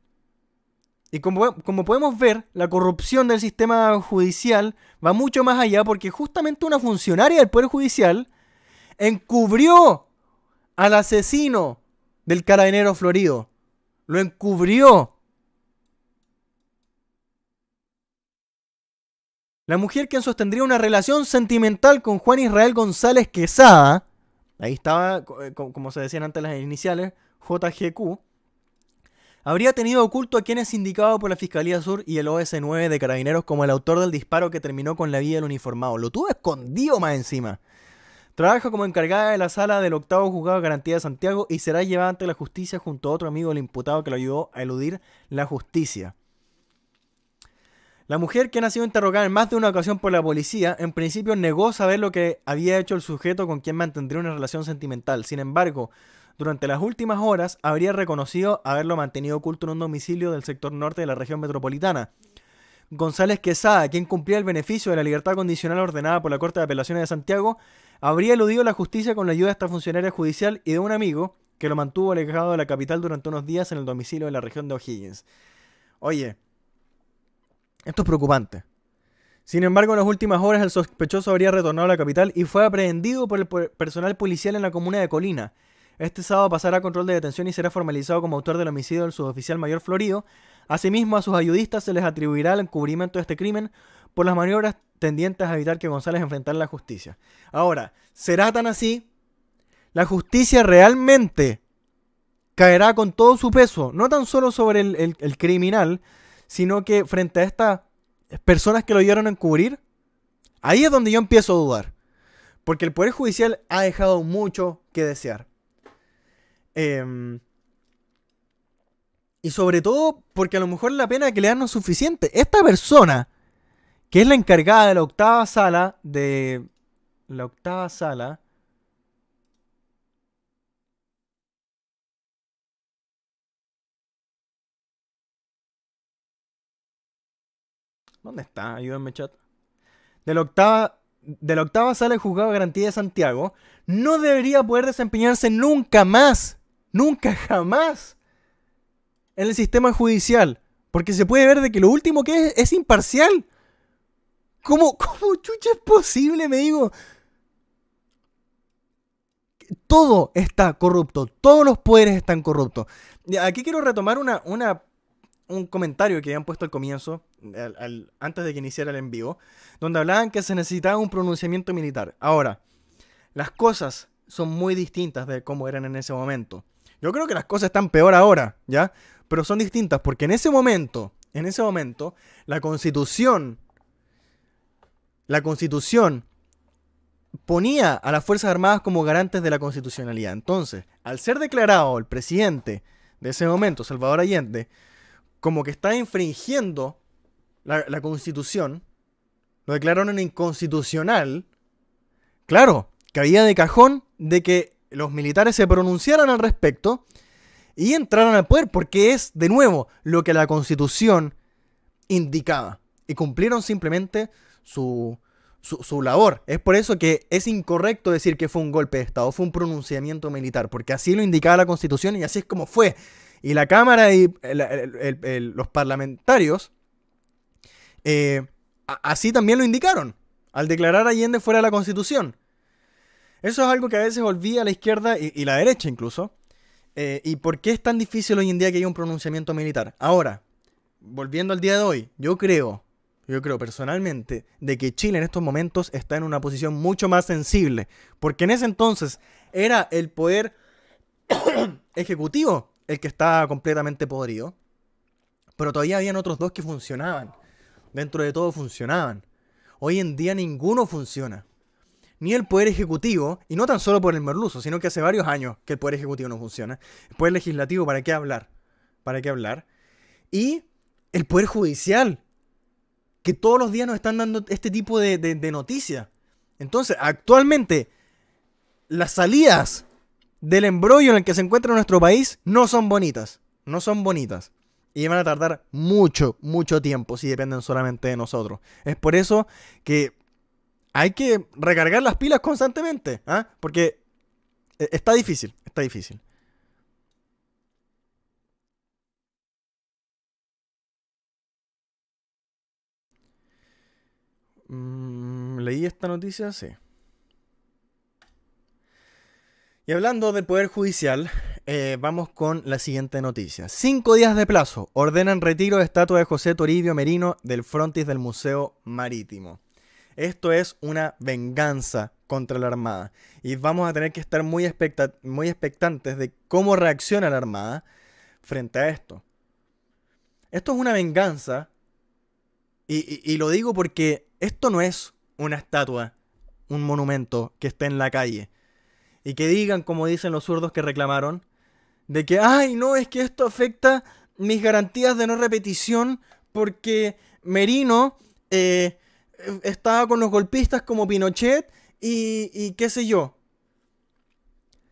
Y como, como, podemos ver, la corrupción del sistema judicial va mucho más allá porque justamente una funcionaria del Poder Judicial encubrió al asesino del carabinero florido. Lo encubrió. La mujer quien sostendría una relación sentimental con Juan Israel González Quesada, ahí estaba, eh, como se decían antes las iniciales, JGQ, habría tenido oculto a quienes es indicado por la Fiscalía Sur y el OS9 de Carabineros como el autor del disparo que terminó con la vida del uniformado. Lo tuvo escondido más encima. Trabaja como encargada de la sala del octavo juzgado de garantía de Santiago y será llevada ante la justicia junto a otro amigo del imputado que lo ayudó a eludir la justicia. La mujer, que ha sido interrogada en más de una ocasión por la policía, en principio negó saber lo que había hecho el sujeto con quien mantendría una relación sentimental. Sin embargo, durante las últimas horas habría reconocido haberlo mantenido oculto en un domicilio del sector norte de la región metropolitana. González Quesada, quien cumplía el beneficio de la libertad condicional ordenada por la Corte de Apelaciones de Santiago, habría eludido la justicia con la ayuda de esta funcionaria judicial y de un amigo que lo mantuvo alejado de la capital durante unos días en el domicilio de la región de O'Higgins. Oye, esto es preocupante. Sin embargo, en las últimas horas el sospechoso habría retornado a la capital y fue aprehendido por el personal policial en la comuna de Colina. Este sábado pasará a control de detención y será formalizado como autor del homicidio del suboficial mayor Florido. Asimismo, a sus ayudistas se les atribuirá el encubrimiento de este crimen por las maniobras tendientes a evitar que González enfrentara la justicia. Ahora, ¿será tan así? ¿La justicia realmente caerá con todo su peso, no tan solo sobre el, el criminal, sino que frente a estas personas que lo llevaron a encubrir, ahí es donde yo empiezo a dudar. Porque el Poder Judicial ha dejado mucho que desear. Em, y sobre todo porque a lo mejor la pena que le dan no es suficiente. Esta persona, que es la encargada de la octava sala, de la octava sala, ¿Dónde está? Ayúdenme, chat. De la octava, de la octava sala del juzgado de garantía de Santiago, no debería poder desempeñarse nunca más, nunca jamás, en el sistema judicial. Porque se puede ver de que lo último que es es imparcial. ¿Cómo, cómo chucha es posible? Me digo. Todo está corrupto. Todos los poderes están corruptos. Aquí quiero retomar una, una un comentario que habían puesto al comienzo, antes de que iniciara el vivo, donde hablaban que se necesitaba un pronunciamiento militar. Ahora, las cosas son muy distintas de cómo eran en ese momento. Yo creo que las cosas están peor ahora, ¿ya? Pero son distintas porque en ese momento, en ese momento, la constitución, la constitución ponía a las Fuerzas Armadas como garantes de la constitucionalidad. Entonces, al ser declarado el presidente de ese momento, Salvador Allende, como que está infringiendo la, constitución, lo declararon inconstitucional, claro, cabía de cajón de que los militares se pronunciaran al respecto y entraran al poder, porque es, de nuevo, lo que la constitución indicaba. Y cumplieron simplemente su, su, su, labor. Es por eso que es incorrecto decir que fue un golpe de Estado, fue un pronunciamiento militar, porque así lo indicaba la Constitución y así es como fue. Y la Cámara y los parlamentarios eh, así también lo indicaron al declarar Allende fuera de la Constitución. Eso es algo que a veces olvida la izquierda y, la derecha incluso. Eh, ¿Y por qué es tan difícil hoy en día que haya un pronunciamiento militar? Ahora, volviendo al día de hoy, yo creo, yo creo personalmente, de que Chile en estos momentos está en una posición mucho más sensible. Porque en ese entonces era el poder ejecutivo el que estaba completamente podrido. Pero todavía habían otros dos que funcionaban. Dentro de todo funcionaban. Hoy en día ninguno funciona. Ni el Poder Ejecutivo, y no tan solo por el Merluzo, sino que hace varios años que el Poder Ejecutivo no funciona. El Poder Legislativo, ¿para qué hablar? ¿Para qué hablar? Y el Poder Judicial, que todos los días nos están dando este tipo de, de noticias. Entonces, actualmente, las salidas del embrollo en el que se encuentra nuestro país no son bonitas. No son bonitas. Y van a tardar mucho, mucho tiempo si dependen solamente de nosotros. Es por eso que hay que recargar las pilas constantemente. ¿ah? Porque eh, está difícil, está difícil. Mm, ¿Leí esta noticia? Sí. Y hablando del Poder Judicial, eh, vamos con la siguiente noticia. Cinco días de plazo. Ordenan retiro de estatua de José Toribio Merino del frontis del Museo Marítimo. Esto es una venganza contra la Armada. Y vamos a tener que estar muy, expectantes de cómo reacciona la Armada frente a esto. Esto es una venganza. Y, y lo digo porque esto no es una estatua, un monumento que esté en la calle y que digan, como dicen los zurdos que reclamaron, de que, ay, no, es que esto afecta mis garantías de no repetición porque Merino eh, estaba con los golpistas como Pinochet y, y qué sé yo.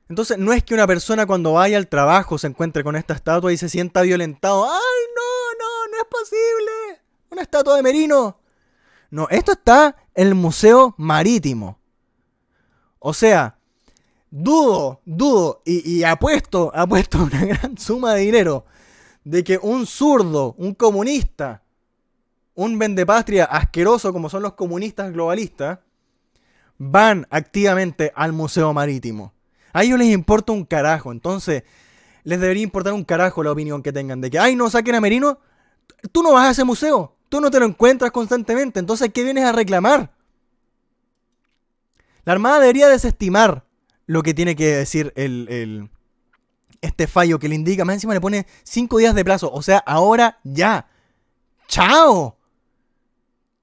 Entonces, no es que una persona cuando vaya al trabajo se encuentre con esta estatua y se sienta violentado. ¡Ay, no, no, no es posible! ¡Una estatua de Merino! No, esto está en el Museo Marítimo. O sea, dudo, dudo y, apuesto, apuesto una gran suma de dinero de que un zurdo, un comunista, un vendepatria asqueroso como son los comunistas globalistas, van activamente al Museo Marítimo. A ellos les importa un carajo, entonces les debería importar un carajo la opinión que tengan de que, ay, no saquen a Merino, tú no vas a ese museo, tú no te lo encuentras constantemente, entonces, ¿qué vienes a reclamar? La Armada debería desestimar lo que tiene que decir el, este fallo que le indica. Más encima le pone 5 días de plazo. O sea, ahora ya. ¡Chao!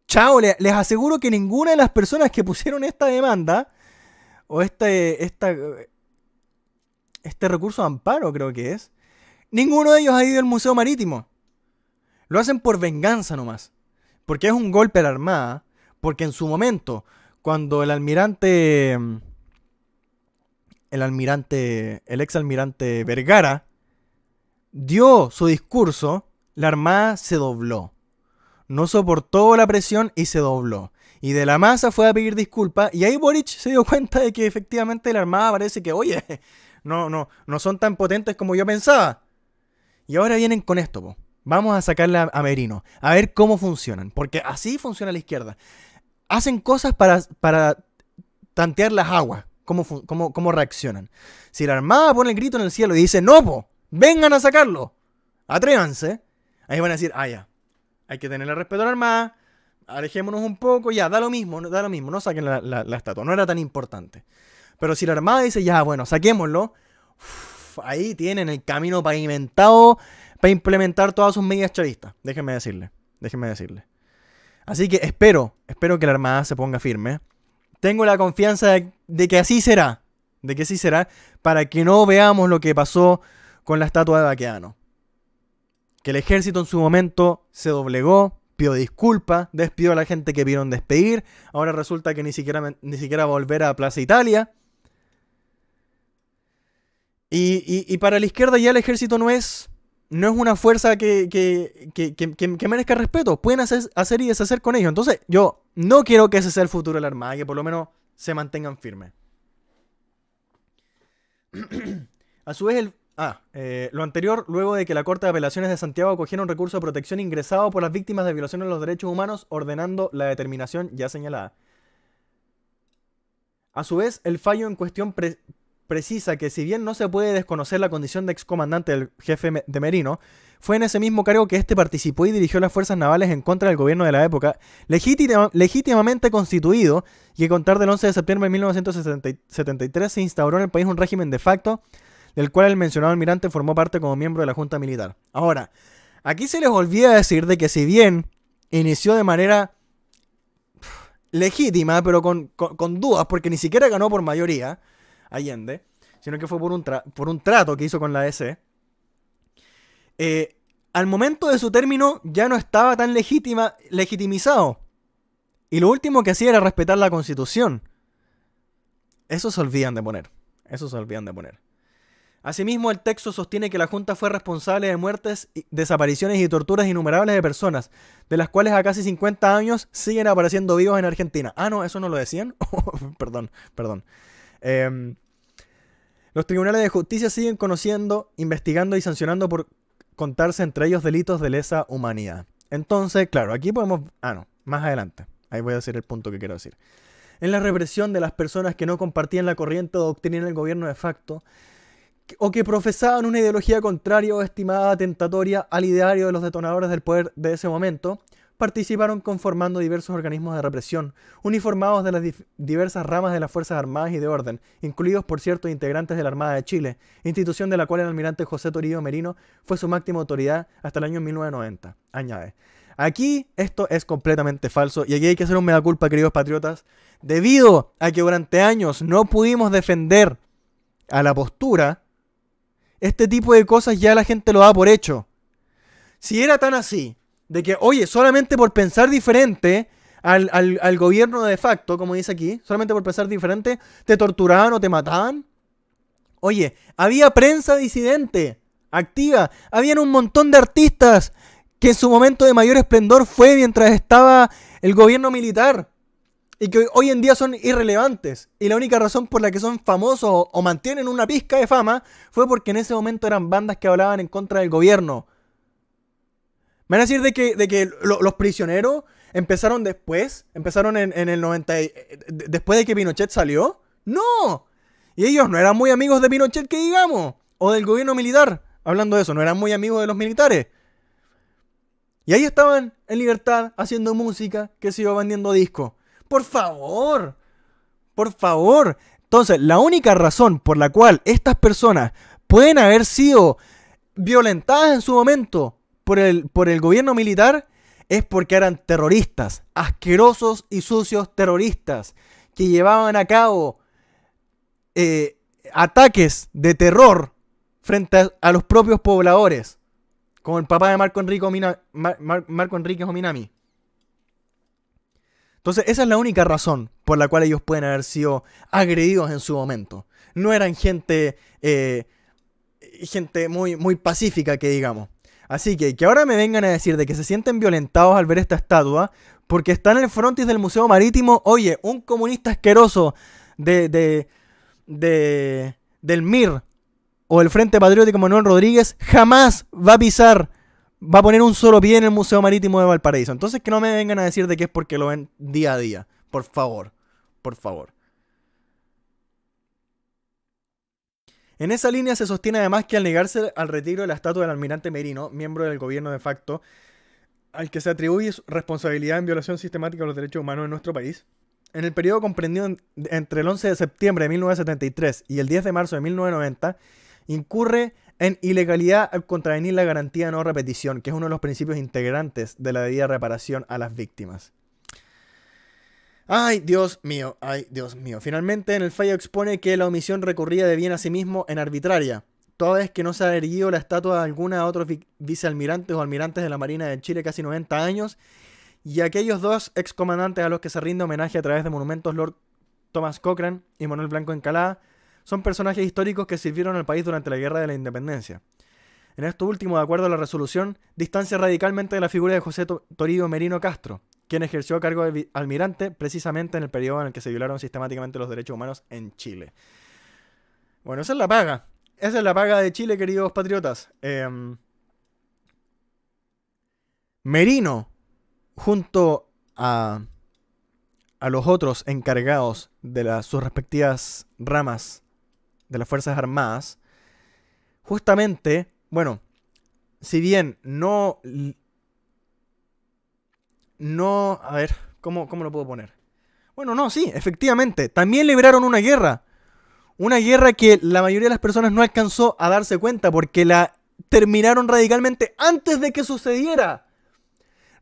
¡Chao! les aseguro que ninguna de las personas que pusieron esta demanda o este, esta, este recurso de amparo, creo que es, ninguno de ellos ha ido al Museo Marítimo. Lo hacen por venganza nomás. Porque es un golpe a la Armada. Porque en su momento, cuando el almirante el almirante, el ex almirante Vergara, dio su discurso, la Armada se dobló. No soportó la presión y se dobló. Y de la masa fue a pedir disculpas. Y ahí Boric se dio cuenta de que efectivamente la Armada parece que, oye, no, no, no son tan potentes como yo pensaba. Y ahora vienen con esto, Vamos a sacarla a Merino, a ver cómo funcionan. Porque así funciona la izquierda. Hacen cosas para, para tantear las aguas cómo, reaccionan. Si la Armada pone el grito en el cielo y dice, no, po, vengan a sacarlo, atrévanse, ahí van a decir, ah, ya, hay que tenerle respeto a la Armada, alejémonos un poco, ya, da lo mismo, da lo mismo, no saquen la, estatua, no era tan importante. Pero si la Armada dice, ya, bueno, saquémoslo, ahí tienen el camino pavimentado para implementar todas sus medidas chavistas, déjenme decirle, déjenme decirle. Así que espero, espero que la Armada se ponga firme. Tengo la confianza de, que así será, de que así será, para que no veamos lo que pasó con la estatua de Baqueano. Que el ejército en su momento se doblegó, pidió disculpas, despidió a la gente que vieron despedir, ahora resulta que ni siquiera, ni siquiera volver a Plaza Italia. y para la izquierda ya el ejército no es no es una fuerza que, merezca respeto. Pueden hacer, hacer, y deshacer con ellos. Entonces, yo no quiero que ese sea el futuro de la Armada, que por lo menos se mantengan firmes. A su vez, el, ah, eh, lo anterior, luego de que la Corte de Apelaciones de Santiago acogiera un recurso de protección ingresado por las víctimas de violaciones de los derechos humanos, ordenando la determinación ya señalada. A su vez, el fallo en cuestión pre precisa que si bien no se puede desconocer la condición de excomandante del jefe de Merino, fue en ese mismo cargo que este participó y dirigió las fuerzas navales en contra del gobierno de la época, legítimamente constituido, y que contar del 11 de septiembre de 1973 se instauró en el país un régimen de facto, del cual el mencionado almirante formó parte como miembro de la Junta Militar. Ahora, aquí se les olvida decir de que si bien inició de manera legítima, pero con dudas, porque ni siquiera ganó por mayoría, Allende, sino que fue por un, trato que hizo con la S. Eh, al momento de su término ya no estaba tan legítima, legitimizado. Y lo último que hacía era respetar la constitución. Eso se olvidan de poner. Eso se olvidan de poner. Asimismo, el texto sostiene que la Junta fue responsable de muertes, desapariciones y torturas innumerables de personas, de las cuales a casi 50 años siguen apareciendo vivos en Argentina. Ah, no, eso no lo decían. Oh, perdón, perdón. Em, los tribunales de justicia siguen conociendo, investigando y sancionando por contarse entre ellos delitos de lesa humanidad. Entonces, claro, aquí podemos... Ah, no, más adelante. Ahí voy a decir el punto que quiero decir. En la represión de las personas que no compartían la corriente doctrina el gobierno de facto, o que profesaban una ideología contraria o estimada tentatoria al ideario de los detonadores del poder de ese momento, participaron conformando diversos organismos de represión, uniformados de las diversas ramas de las Fuerzas Armadas y de Orden, incluidos por cierto integrantes de la Armada de Chile, institución de la cual el almirante José Torillo Merino fue su máxima autoridad hasta el año 1990, añade. Aquí esto es completamente falso y aquí hay que hacer un mega culpa, queridos patriotas, debido a que durante años no pudimos defender a la postura, este tipo de cosas ya la gente lo da por hecho. Si era tan así, de que, oye, solamente por pensar diferente al, al, al, gobierno de facto, como dice aquí, solamente por pensar diferente, te torturaban o te mataban. Oye, había prensa disidente, activa, habían un montón de artistas que en su momento de mayor esplendor fue mientras estaba el gobierno militar y que hoy en día son irrelevantes. Y la única razón por la que son famosos o mantienen una pizca de fama fue porque en ese momento eran bandas que hablaban en contra del gobierno me van a decir de que, de que los prisioneros empezaron después, empezaron en, el 90, después de que Pinochet salió. No. Y ellos no eran muy amigos de Pinochet, que digamos, o del gobierno militar, hablando de eso, no eran muy amigos de los militares. Y ahí estaban en libertad haciendo música que se iba vendiendo disco. Por favor, por favor. Entonces, la única razón por la cual estas personas pueden haber sido violentadas en su momento por el, por el gobierno militar es porque eran terroristas, asquerosos y sucios terroristas, que llevaban a cabo eh, ataques de terror frente a, los propios pobladores, como el papá de Marco Enrique, Marco Enrique Ominami. Entonces, esa es la única razón por la cual ellos pueden haber sido agredidos en su momento. No eran gente, eh, gente muy, muy pacífica, que digamos. Así que que ahora me vengan a decir de que se sienten violentados al ver esta estatua, porque está en el frontis del Museo Marítimo, oye, un comunista asqueroso de, de, de del MIR o el Frente Patriótico Manuel Rodríguez jamás va a pisar, va a poner un solo pie en el Museo Marítimo de Valparaíso. Entonces que no me vengan a decir de que es porque lo ven día a día. Por favor, por favor. En esa línea se sostiene además que al negarse al retiro de la estatua del almirante Merino, miembro del gobierno de facto, al que se atribuye responsabilidad en violación sistemática de los derechos humanos en nuestro país, en el periodo comprendido entre el 11 de septiembre de 1973 y el 10 de marzo de 1990, incurre en ilegalidad al contravenir la garantía de no repetición, que es uno de los principios integrantes de la debida reparación a las víctimas. Ay, Dios mío, ay, Dios mío. Finalmente, en el fallo expone que la omisión recurría de bien a sí mismo en arbitraria, toda vez que no se ha erguido la estatua de alguna de otros vicealmirantes o almirantes de la Marina de Chile casi 90 años, y aquellos dos excomandantes a los que se rinde homenaje a través de monumentos Lord Thomas Cochrane y Manuel Blanco Encalada, son personajes históricos que sirvieron al país durante la Guerra de la Independencia. En esto último, de acuerdo a la resolución, distancia radicalmente de la figura de José Toribio Merino Castro, quien ejerció cargo de almirante precisamente en el periodo en el que se violaron sistemáticamente los derechos humanos en Chile. Bueno, esa es la paga. Esa es la paga de Chile, queridos patriotas. Em, Merino, junto a, a los otros encargados de sus respectivas ramas de las Fuerzas Armadas, justamente, bueno, si bien no no... A ver, ¿cómo, lo puedo poner? Bueno, no, sí, efectivamente. También libraron una guerra. Una guerra que la mayoría de las personas no alcanzó a darse cuenta porque la terminaron radicalmente antes de que sucediera.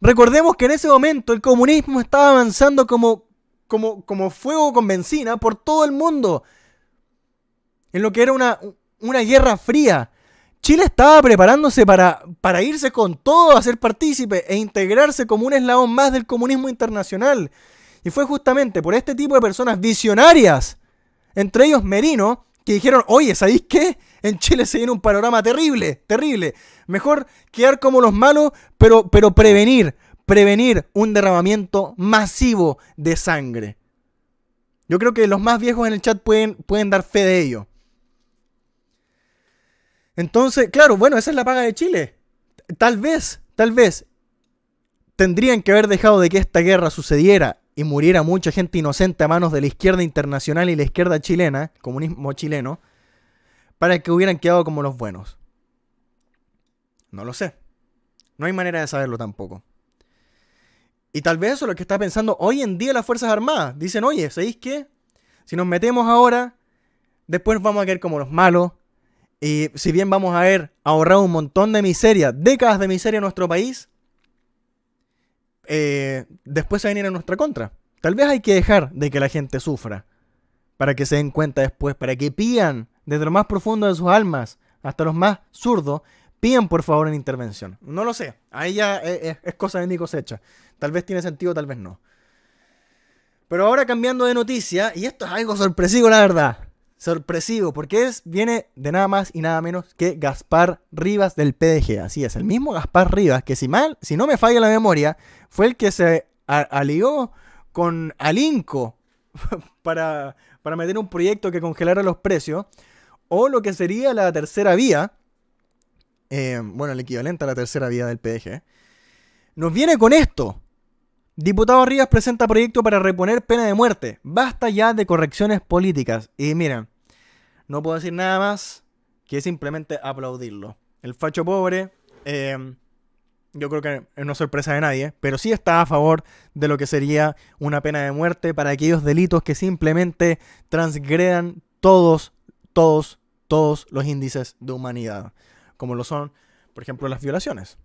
Recordemos que en ese momento el comunismo estaba avanzando como, como, como fuego con benzina por todo el mundo. En lo que era una, una guerra fría. Chile estaba preparándose para, para irse con todo a ser partícipe e integrarse como un eslabón más del comunismo internacional. Y fue justamente por este tipo de personas visionarias, entre ellos Merino, que dijeron, oye, ¿sabéis qué? En Chile se viene un panorama terrible, terrible. Mejor quedar como los malos, pero, pero prevenir, prevenir un derramamiento masivo de sangre. Yo creo que los más viejos en el chat pueden, pueden dar fe de ello. Entonces, claro, bueno, esa es la paga de Chile. Tal vez, tal vez, tendrían que haber dejado de que esta guerra sucediera y muriera mucha gente inocente a manos de la izquierda internacional y la izquierda chilena, comunismo chileno, para que hubieran quedado como los buenos. No lo sé. No hay manera de saberlo tampoco. Y tal vez eso es lo que está pensando hoy en día las Fuerzas Armadas. Dicen, oye, ¿sabéis qué? Si nos metemos ahora, después vamos a quedar como los malos, y si bien vamos a ver ahorrado un montón de miseria, décadas de miseria en nuestro país, eh, después se venir a nuestra contra. Tal vez hay que dejar de que la gente sufra para que se den cuenta después, para que pidan desde lo más profundo de sus almas hasta los más zurdos, pidan por favor en intervención. No lo sé, ahí ya es cosa de mi cosecha. Tal vez tiene sentido, tal vez no. Pero ahora cambiando de noticia, y esto es algo sorpresivo la verdad, sorpresivo, porque es, viene de nada más y nada menos que Gaspar Rivas del PDG. Así es, el mismo Gaspar Rivas, que si mal, si no me falla la memoria, fue el que se alió con Alinco para, meter un proyecto que congelara los precios, o lo que sería la tercera vía, eh, bueno, el equivalente a la tercera vía del PDG, nos viene con esto. Diputado Ríos presenta proyecto para reponer pena de muerte. Basta ya de correcciones políticas. Y miren, no puedo decir nada más que simplemente aplaudirlo. El facho pobre, eh, yo creo que no es sorpresa de nadie, pero sí está a favor de lo que sería una pena de muerte para aquellos delitos que simplemente transgredan todos, todos, todos los índices de humanidad, como lo son, por ejemplo, las violaciones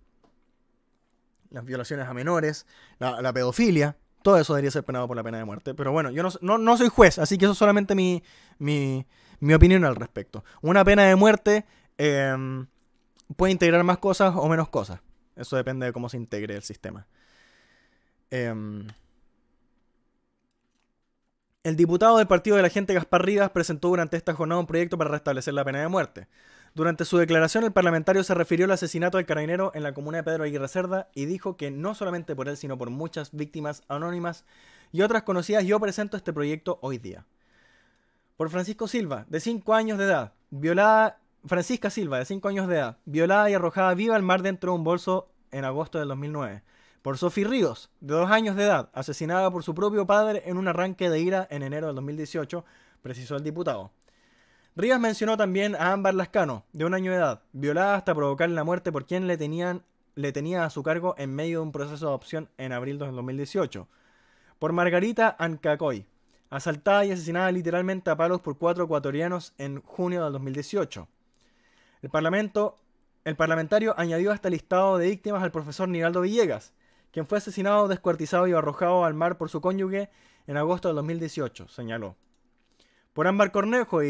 las violaciones a menores, la, pedofilia, todo eso debería ser penado por la pena de muerte. Pero bueno, yo no, no soy juez, así que eso es solamente mi, mi, mi opinión al respecto. Una pena de muerte em, puede integrar más cosas o menos cosas. Eso depende de cómo se integre el sistema. Em, el diputado del Partido de la Gente, Gaspar Rivas, presentó durante esta jornada un proyecto para restablecer la pena de muerte. Durante su declaración, el parlamentario se refirió al asesinato del carabinero en la comuna de Pedro Aguirre Cerda y dijo que no solamente por él, sino por muchas víctimas anónimas y otras conocidas, yo presento este proyecto hoy día. Por Francisco Silva, de 5 años de edad, violada. Francisca Silva, de años de edad, violada y arrojada viva al mar dentro de un bolso en agosto del 2009. Por Sophie Ríos, de 2 años de edad, asesinada por su propio padre en un arranque de ira en enero del 2018, precisó el diputado. Rivas mencionó también a Ámbar Lascano, de un año de edad, violada hasta provocar la muerte por quien le, tenía a su cargo en medio de un proceso de adopción en abril del 2018. Por Margarita Ancacoy, asaltada y asesinada literalmente a palos por cuatro ecuatorianos en junio del 2018. El, parlamentario añadió a este listado de víctimas al profesor Nivaldo Villegas, quien fue asesinado, descuartizado y arrojado al mar por su cónyuge en agosto del 2018, señaló. Por Ámbar Cornejo, de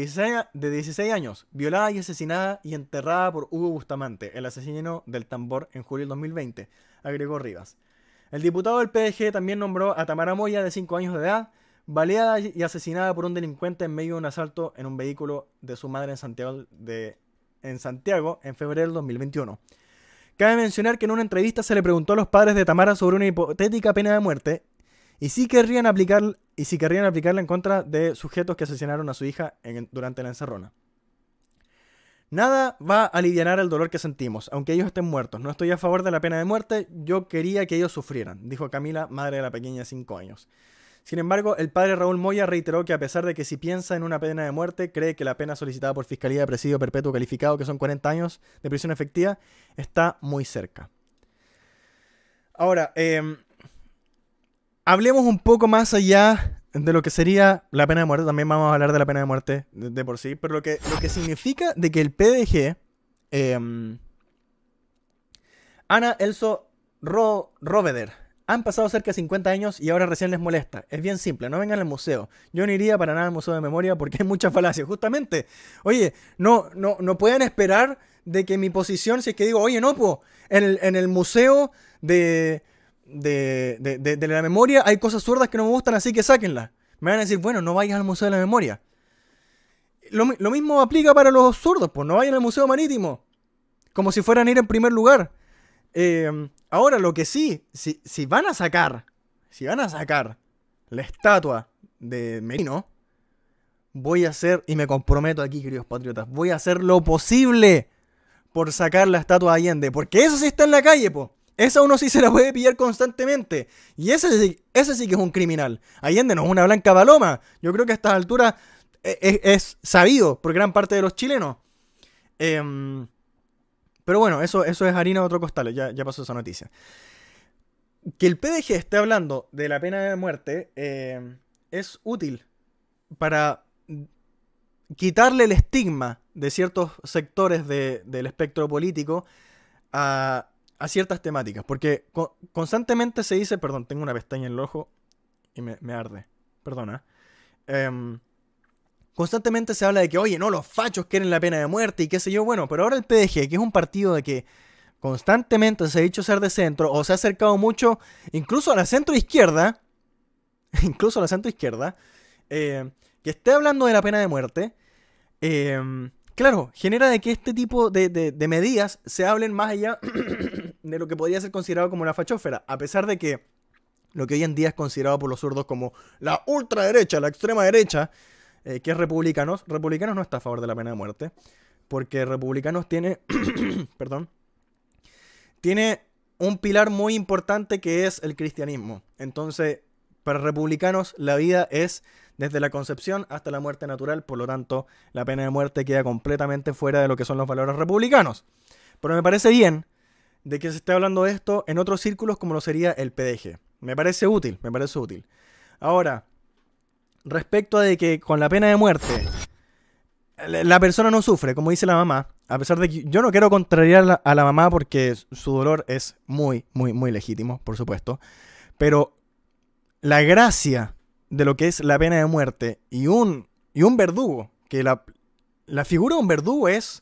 16, de años, violada y asesinada y enterrada por Hugo Bustamante, el asesino del tambor en julio del 2020, agregó Rivas. El diputado del PDG también nombró a Tamara Moya, de 5 años de edad, baleada y asesinada por un delincuente en medio de un asalto en un vehículo de su madre en Santiago, en, Santiago en febrero del 2021. Cabe mencionar que en una entrevista se le preguntó a los padres de Tamara sobre una hipotética pena de muerte y sí querrían, aplicar, y querrían aplicarla en contra de sujetos que asesinaron a su hija durante la encerrona. Nada va a aliviar el dolor que sentimos, aunque ellos estén muertos. No estoy a favor de la pena de muerte, yo quería que ellos sufrieran, dijo Camila, madre de la pequeña de 5 años. Sin embargo, el padre Raúl Moya reiteró que a pesar de que si piensa en una pena de muerte, cree que la pena solicitada por Fiscalía de Presidio Perpetuo Calificado, que son 40 años de prisión efectiva, está muy cerca. Ahora, eh, hablemos un poco más allá de lo que sería la pena de muerte. También vamos a hablar de la pena de muerte de, por sí. Pero lo que, lo que significa de que el PDG. Em, Ana Elso Robeder Han pasado cerca de 50 años y ahora recién les molesta. Es bien simple, no vengan al museo. Yo no iría para nada al museo de memoria porque hay muchas falacias. Justamente, oye, no, no, pueden esperar de que mi posición, si es que digo, oye, no, en el museo de, de, la memoria, hay cosas zurdas que no me gustan, así que sáquenlas. Me van a decir, bueno, no vayas al Museo de la Memoria. Lo, mismo aplica para los zurdos, pues no vayan al Museo Marítimo. Como si fueran a ir en primer lugar. Em, ahora, lo que sí, si, si van a sacar, si van a sacar la estatua de Merino, voy a hacer, y me comprometo aquí, queridos patriotas, voy a hacer lo posible por sacar la estatua de Allende. Porque eso sí está en la calle, pues esa uno sí se la puede pillar constantemente. Y ese, ese sí que es un criminal. Allende no es una blanca paloma. Yo creo que a estas alturas e, e, es, sabido por gran parte de los chilenos. Em, pero bueno, eso, eso es harina de otro costal. Ya, ya pasó esa noticia. Que el PDG esté hablando de la pena de muerte em, es útil para quitarle el estigma de ciertos sectores del espectro político a a ciertas temáticas, porque constantemente se dice, perdón, tengo una pestaña en el ojo y me, arde, perdona. Em, constantemente se habla de que, oye, no, los fachos quieren la pena de muerte y qué sé yo, bueno, pero ahora el PDG, que es un partido de que constantemente se ha dicho ser de centro o se ha acercado mucho incluso a la centro izquierda, incluso a la centro izquierda, eh, que esté hablando de la pena de muerte, em, claro, genera de que este tipo de, de medidas se hablen más allá de lo que podría ser considerado como la fachófera, a pesar de que lo que hoy en día es considerado por los zurdos como la ultraderecha, la extrema derecha, eh, que es republicanos, republicanos no está a favor de la pena de muerte, porque republicanos tiene, perdón, tiene un pilar muy importante que es el cristianismo. Entonces, para republicanos la vida es desde la concepción hasta la muerte natural, por lo tanto, la pena de muerte queda completamente fuera de lo que son los valores republicanos. Pero me parece bien de que se esté hablando de esto en otros círculos como lo sería el PDG. Me parece útil, me parece útil. Ahora, respecto a de que con la pena de muerte la persona no sufre, como dice la mamá, a pesar de que yo no quiero contrariar a la, mamá porque su dolor es muy, muy, muy legítimo, por supuesto, pero la gracia de lo que es la pena de muerte y un, y un verdugo, que la, la figura de un verdugo es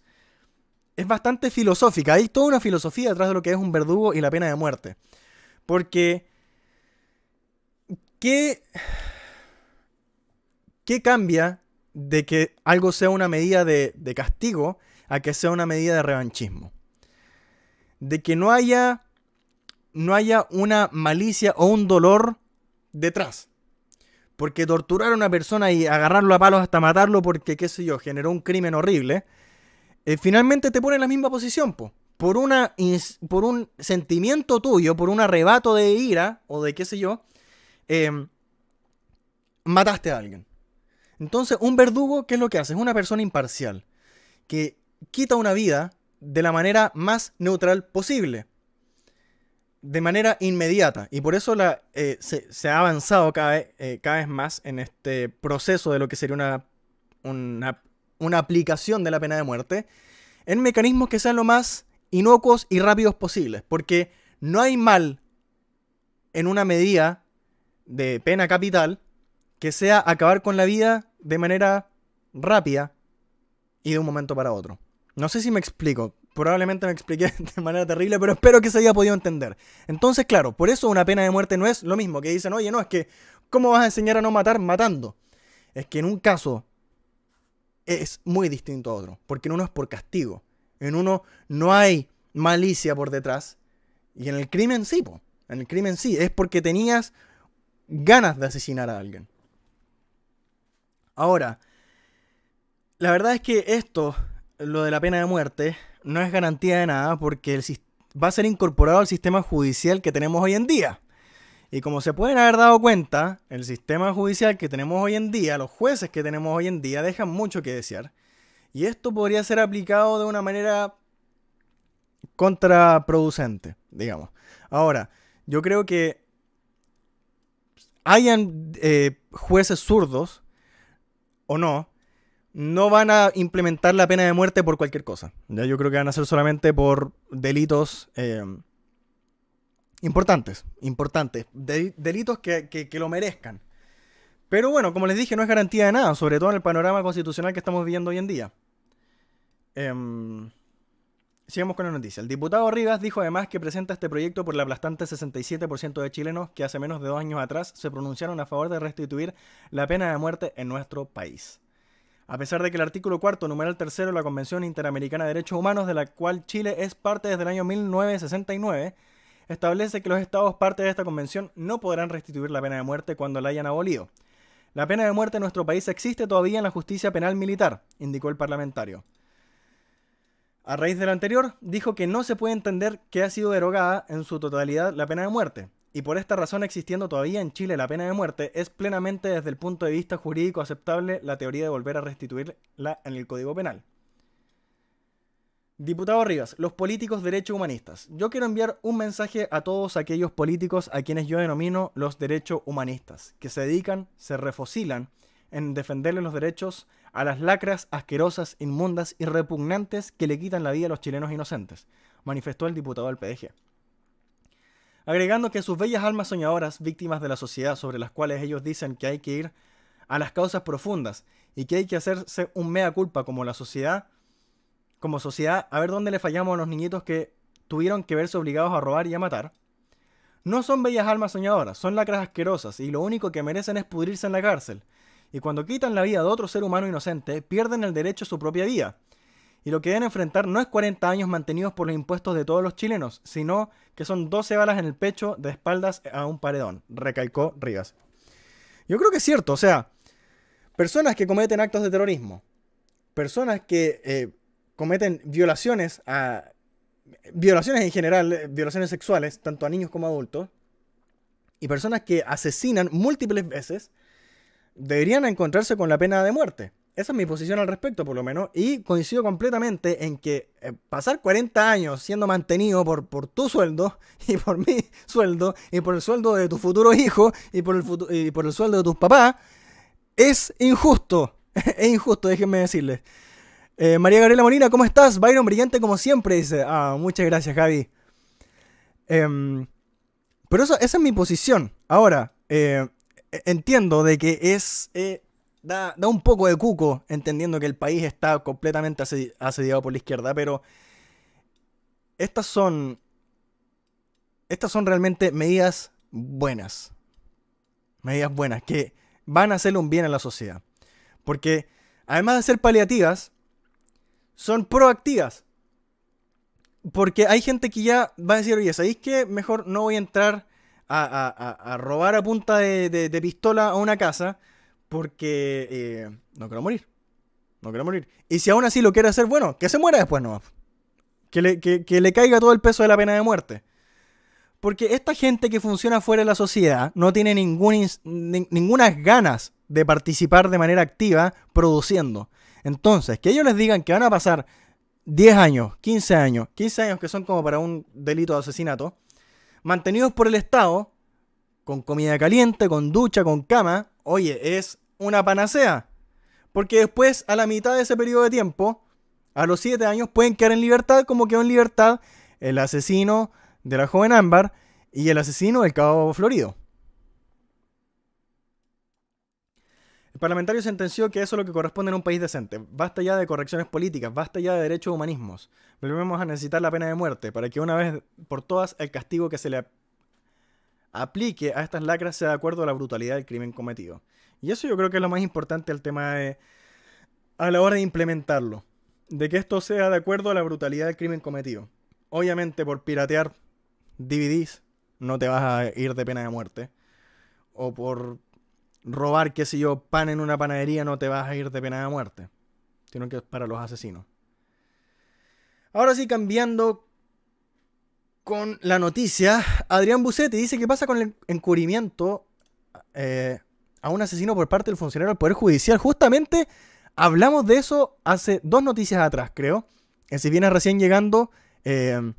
es bastante filosófica. Hay toda una filosofía detrás de lo que es un verdugo y la pena de muerte. Porque, ¿qué, qué cambia de que algo sea una medida de, castigo a que sea una medida de revanchismo? De que no haya, no haya una malicia o un dolor detrás. Porque torturar a una persona y agarrarlo a palos hasta matarlo porque, qué sé yo, generó un crimen horrible eh, finalmente te pone en la misma posición, Por, una, por un sentimiento tuyo, por un arrebato de ira o de qué sé yo, em, mataste a alguien. Entonces, un verdugo, ¿qué es lo que hace? Es una persona imparcial, que quita una vida de la manera más neutral posible, de manera inmediata. Y por eso la, eh, se, ha avanzado eh, cada, vez más en este proceso de lo que sería una una aplicación de la pena de muerte, en mecanismos que sean lo más inocuos y rápidos posibles, porque no hay mal en una medida de pena capital que sea acabar con la vida de manera rápida y de un momento para otro. No sé si me explico, probablemente me expliqué de manera terrible, pero espero que se haya podido entender. Entonces, claro, por eso una pena de muerte no es lo mismo que dicen, oye, no, es que, ¿cómo vas a enseñar a no matar matando? Es que en un caso es muy distinto a otro, porque en uno es por castigo, en uno no hay malicia por detrás, y en el crimen sí, en el crimen sí, es porque tenías ganas de asesinar a alguien. Ahora, la verdad es que esto, lo de la pena de muerte, no es garantía de nada porque va a ser incorporado al sistema judicial que tenemos hoy en día. Y como se pueden haber dado cuenta, el sistema judicial que tenemos hoy en día, los jueces que tenemos hoy en día, dejan mucho que desear. Y esto podría ser aplicado de una manera contraproducente, digamos. Ahora, yo creo que hayan eh, jueces zurdos o no, no van a implementar la pena de muerte por cualquier cosa. ¿ya? Yo creo que van a ser solamente por delitos. Eh, Importantes, importantes. delitos que, que, lo merezcan. Pero bueno, como les dije, no es garantía de nada, sobre todo en el panorama constitucional que estamos viviendo hoy en día. Em, sigamos con la noticia. El diputado Rivas dijo además que presenta este proyecto por la aplastante 67% de chilenos que hace menos de dos años atrás se pronunciaron a favor de restituir la pena de muerte en nuestro país. A pesar de que el artículo cuarto, numeral tercero de la Convención Interamericana de Derechos Humanos, de la cual Chile es parte desde el año 1969, establece que los estados parte de esta convención no podrán restituir la pena de muerte cuando la hayan abolido. La pena de muerte en nuestro país existe todavía en la justicia penal militar, indicó el parlamentario. A raíz de lo anterior, dijo que no se puede entender que ha sido derogada en su totalidad la pena de muerte, y por esta razón existiendo todavía en Chile la pena de muerte, es plenamente desde el punto de vista jurídico aceptable la teoría de volver a restituirla en el Código Penal. Diputado Rivas, los políticos derechos humanistas. Yo quiero enviar un mensaje a todos aquellos políticos a quienes yo denomino los derechos humanistas, que se dedican, se refocilan en defenderle los derechos a las lacras asquerosas, inmundas y repugnantes que le quitan la vida a los chilenos inocentes, manifestó el diputado del PDG. Agregando que sus bellas almas soñadoras, víctimas de la sociedad sobre las cuales ellos dicen que hay que ir a las causas profundas y que hay que hacerse un mea culpa como la sociedad, como sociedad a ver dónde le fallamos a los niñitos que tuvieron que verse obligados a robar y a matar. No son bellas almas soñadoras, son lacras asquerosas y lo único que merecen es pudrirse en la cárcel. Y cuando quitan la vida de otro ser humano inocente, pierden el derecho a su propia vida. Y lo que deben enfrentar no es 40 años mantenidos por los impuestos de todos los chilenos, sino que son 12 balas en el pecho de espaldas a un paredón, recalcó Rivas. Yo creo que es cierto, o sea, personas que cometen actos de terrorismo, personas que eh, cometen violaciones a. violaciones en general, eh, violaciones sexuales, tanto a niños como a adultos, y personas que asesinan múltiples veces, deberían encontrarse con la pena de muerte. Esa es mi posición al respecto, por lo menos, y coincido completamente en que eh, pasar 40 años siendo mantenido por, por tu sueldo y por mi sueldo y por el sueldo de tu futuro hijo, y por el, y por el sueldo de tus papás es injusto. es injusto, déjenme decirles. Eh, María Gabriela Molina, ¿cómo estás? Byron brillante como siempre, dice. Ah, muchas gracias, Javi. Em, pero esa es mi posición. Ahora, eh, e, entiendo de que es. Eh, da, un poco de cuco, entendiendo que el país está completamente asediado por la izquierda, pero. Estas son. Estas son realmente medidas buenas. Medidas buenas que van a hacerle un bien a la sociedad. Porque, además de ser paliativas, son proactivas. Porque hay gente que ya va a decir, oye, ¿sabéis qué? Mejor no voy a entrar a, robar a punta de, pistola a una casa porque eh, no quiero morir. No quiero morir. Y si aún así lo quiere hacer, bueno, que se muera después no Que le, caiga todo el peso de la pena de muerte. Porque esta gente que funciona fuera de la sociedad no tiene ninguna ganas de participar de manera activa produciendo. Entonces, que ellos les digan que van a pasar 10 años, 15 años, 15 años que son como para un delito de asesinato, mantenidos por el Estado, con comida caliente, con ducha, con cama, oye, es una panacea. Porque después, a la mitad de ese periodo de tiempo, a los 7 años, pueden quedar en libertad como quedó en libertad el asesino de la joven Ámbar y el asesino del cabo Florido. El parlamentario sentenció que eso es lo que corresponde a un país decente. Basta ya de correcciones políticas, basta ya de derechos humanismos. Volvemos a necesitar la pena de muerte para que una vez por todas el castigo que se le aplique a estas lacras sea de acuerdo a la brutalidad del crimen cometido. Y eso yo creo que es lo más importante al tema de, a la hora de implementarlo. De que esto sea de acuerdo a la brutalidad del crimen cometido. Obviamente por piratear DVDs no te vas a ir de pena de muerte. O por robar, qué sé yo, pan en una panadería, no te vas a ir de pena de muerte. Sino que es para los asesinos. Ahora sí, cambiando con la noticia, Adrián Bucetti dice que pasa con el encubrimiento eh, a un asesino por parte del funcionario del Poder Judicial. Justamente hablamos de eso hace dos noticias atrás, creo. Eh, si viene recién llegando, eh,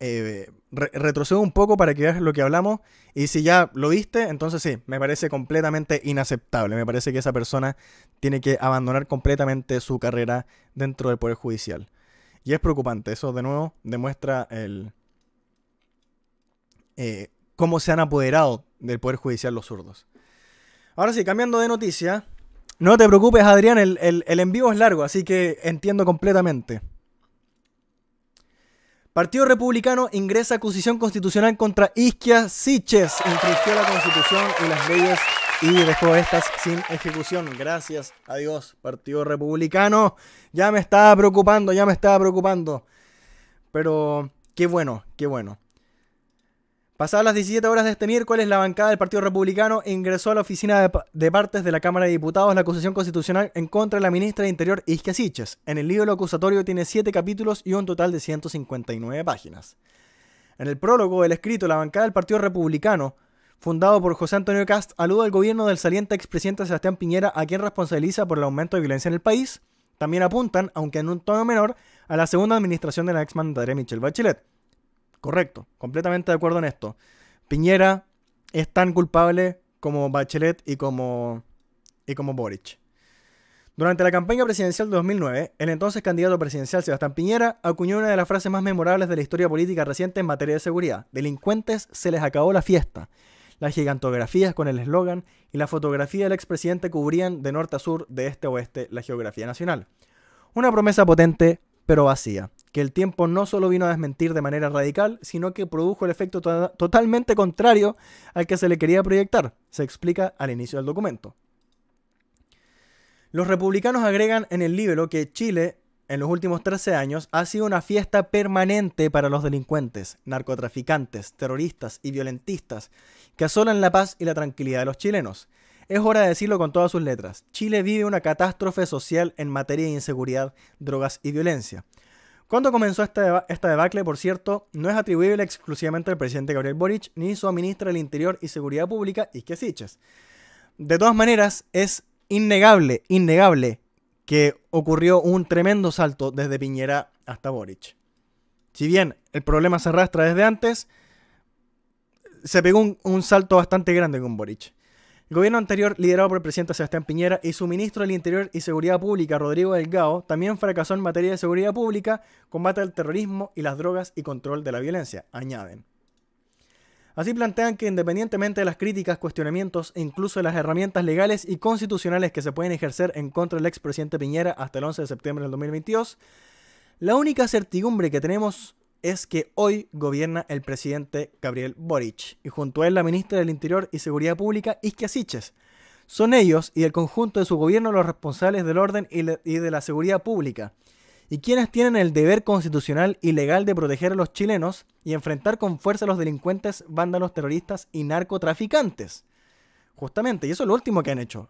eh retrocedo un poco para que veas lo que hablamos y si ya lo viste, entonces sí, me parece completamente inaceptable. Me parece que esa persona tiene que abandonar completamente su carrera dentro del Poder Judicial. Y es preocupante, eso de nuevo demuestra el... Eh, cómo se han apoderado del Poder Judicial los zurdos. Ahora sí, cambiando de noticia, no te preocupes Adrián, el, el, el envío es largo, así que entiendo completamente. Partido Republicano ingresa acusación constitucional contra Isquia Siches. Infringió la constitución y las leyes y dejó estas sin ejecución. Gracias a Dios, Partido Republicano. Ya me estaba preocupando, ya me estaba preocupando. Pero qué bueno, qué bueno. Pasadas las 17 horas de este miércoles, la bancada del Partido Republicano ingresó a la oficina de, partes de la Cámara de Diputados la acusación constitucional en contra de la ministra de Interior Isquia En el libro acusatorio tiene 7 capítulos y un total de 159 páginas. En el prólogo del escrito, la bancada del Partido Republicano, fundado por José Antonio Cast, alude al gobierno del saliente expresidente Sebastián Piñera, a quien responsabiliza por el aumento de violencia en el país. También apuntan, aunque en un tono menor, a la segunda administración de la exmandataria Michelle Bachelet Correcto, completamente de acuerdo en esto. Piñera es tan culpable como Bachelet y como, y como Boric. Durante la campaña presidencial de 2009, el entonces candidato presidencial Sebastián Piñera acuñó una de las frases más memorables de la historia política reciente en materia de seguridad. Delincuentes se les acabó la fiesta. Las gigantografías con el eslogan y la fotografía del expresidente cubrían de norte a sur, de este a oeste, la geografía nacional. Una promesa potente, pero vacía que el tiempo no solo vino a desmentir de manera radical, sino que produjo el efecto totalmente contrario al que se le quería proyectar, se explica al inicio del documento. Los republicanos agregan en el libro que Chile, en los últimos 13 años, ha sido una fiesta permanente para los delincuentes, narcotraficantes, terroristas y violentistas que asolan la paz y la tranquilidad de los chilenos. Es hora de decirlo con todas sus letras. Chile vive una catástrofe social en materia de inseguridad, drogas y violencia. Cuando comenzó esta, debacle, por cierto, no es atribuible exclusivamente al presidente Gabriel Boric ni su ministra del Interior y Seguridad Pública, que De todas maneras, es innegable, innegable que ocurrió un tremendo salto desde Piñera hasta Boric. Si bien el problema se arrastra desde antes, se pegó un, un salto bastante grande con Boric. El gobierno anterior, liderado por el presidente Sebastián Piñera y su ministro del Interior y Seguridad Pública, Rodrigo Delgado, también fracasó en materia de seguridad pública, combate al terrorismo y las drogas y control de la violencia, añaden. Así plantean que independientemente de las críticas, cuestionamientos e incluso de las herramientas legales y constitucionales que se pueden ejercer en contra del expresidente Piñera hasta el 11 de septiembre del 2022, la única certidumbre que tenemos es que hoy gobierna el presidente Gabriel Boric y junto a él la ministra del Interior y Seguridad Pública, Isquia Son ellos y el conjunto de su gobierno los responsables del orden y, y de la seguridad pública, y quienes tienen el deber constitucional y legal de proteger a los chilenos y enfrentar con fuerza a los delincuentes, vándalos, terroristas y narcotraficantes. Justamente, y eso es lo último que han hecho.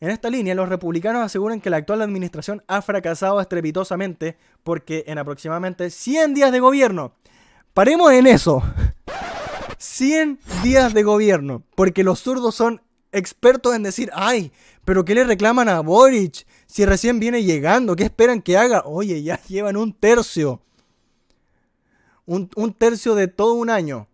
En esta línea, los republicanos aseguran que la actual administración ha fracasado estrepitosamente porque en aproximadamente 100 días de gobierno, paremos en eso, 100 días de gobierno, porque los zurdos son expertos en decir, ay, pero ¿qué le reclaman a Boric si recién viene llegando? ¿Qué esperan que haga? Oye, ya llevan un tercio. Un, tercio de todo un año.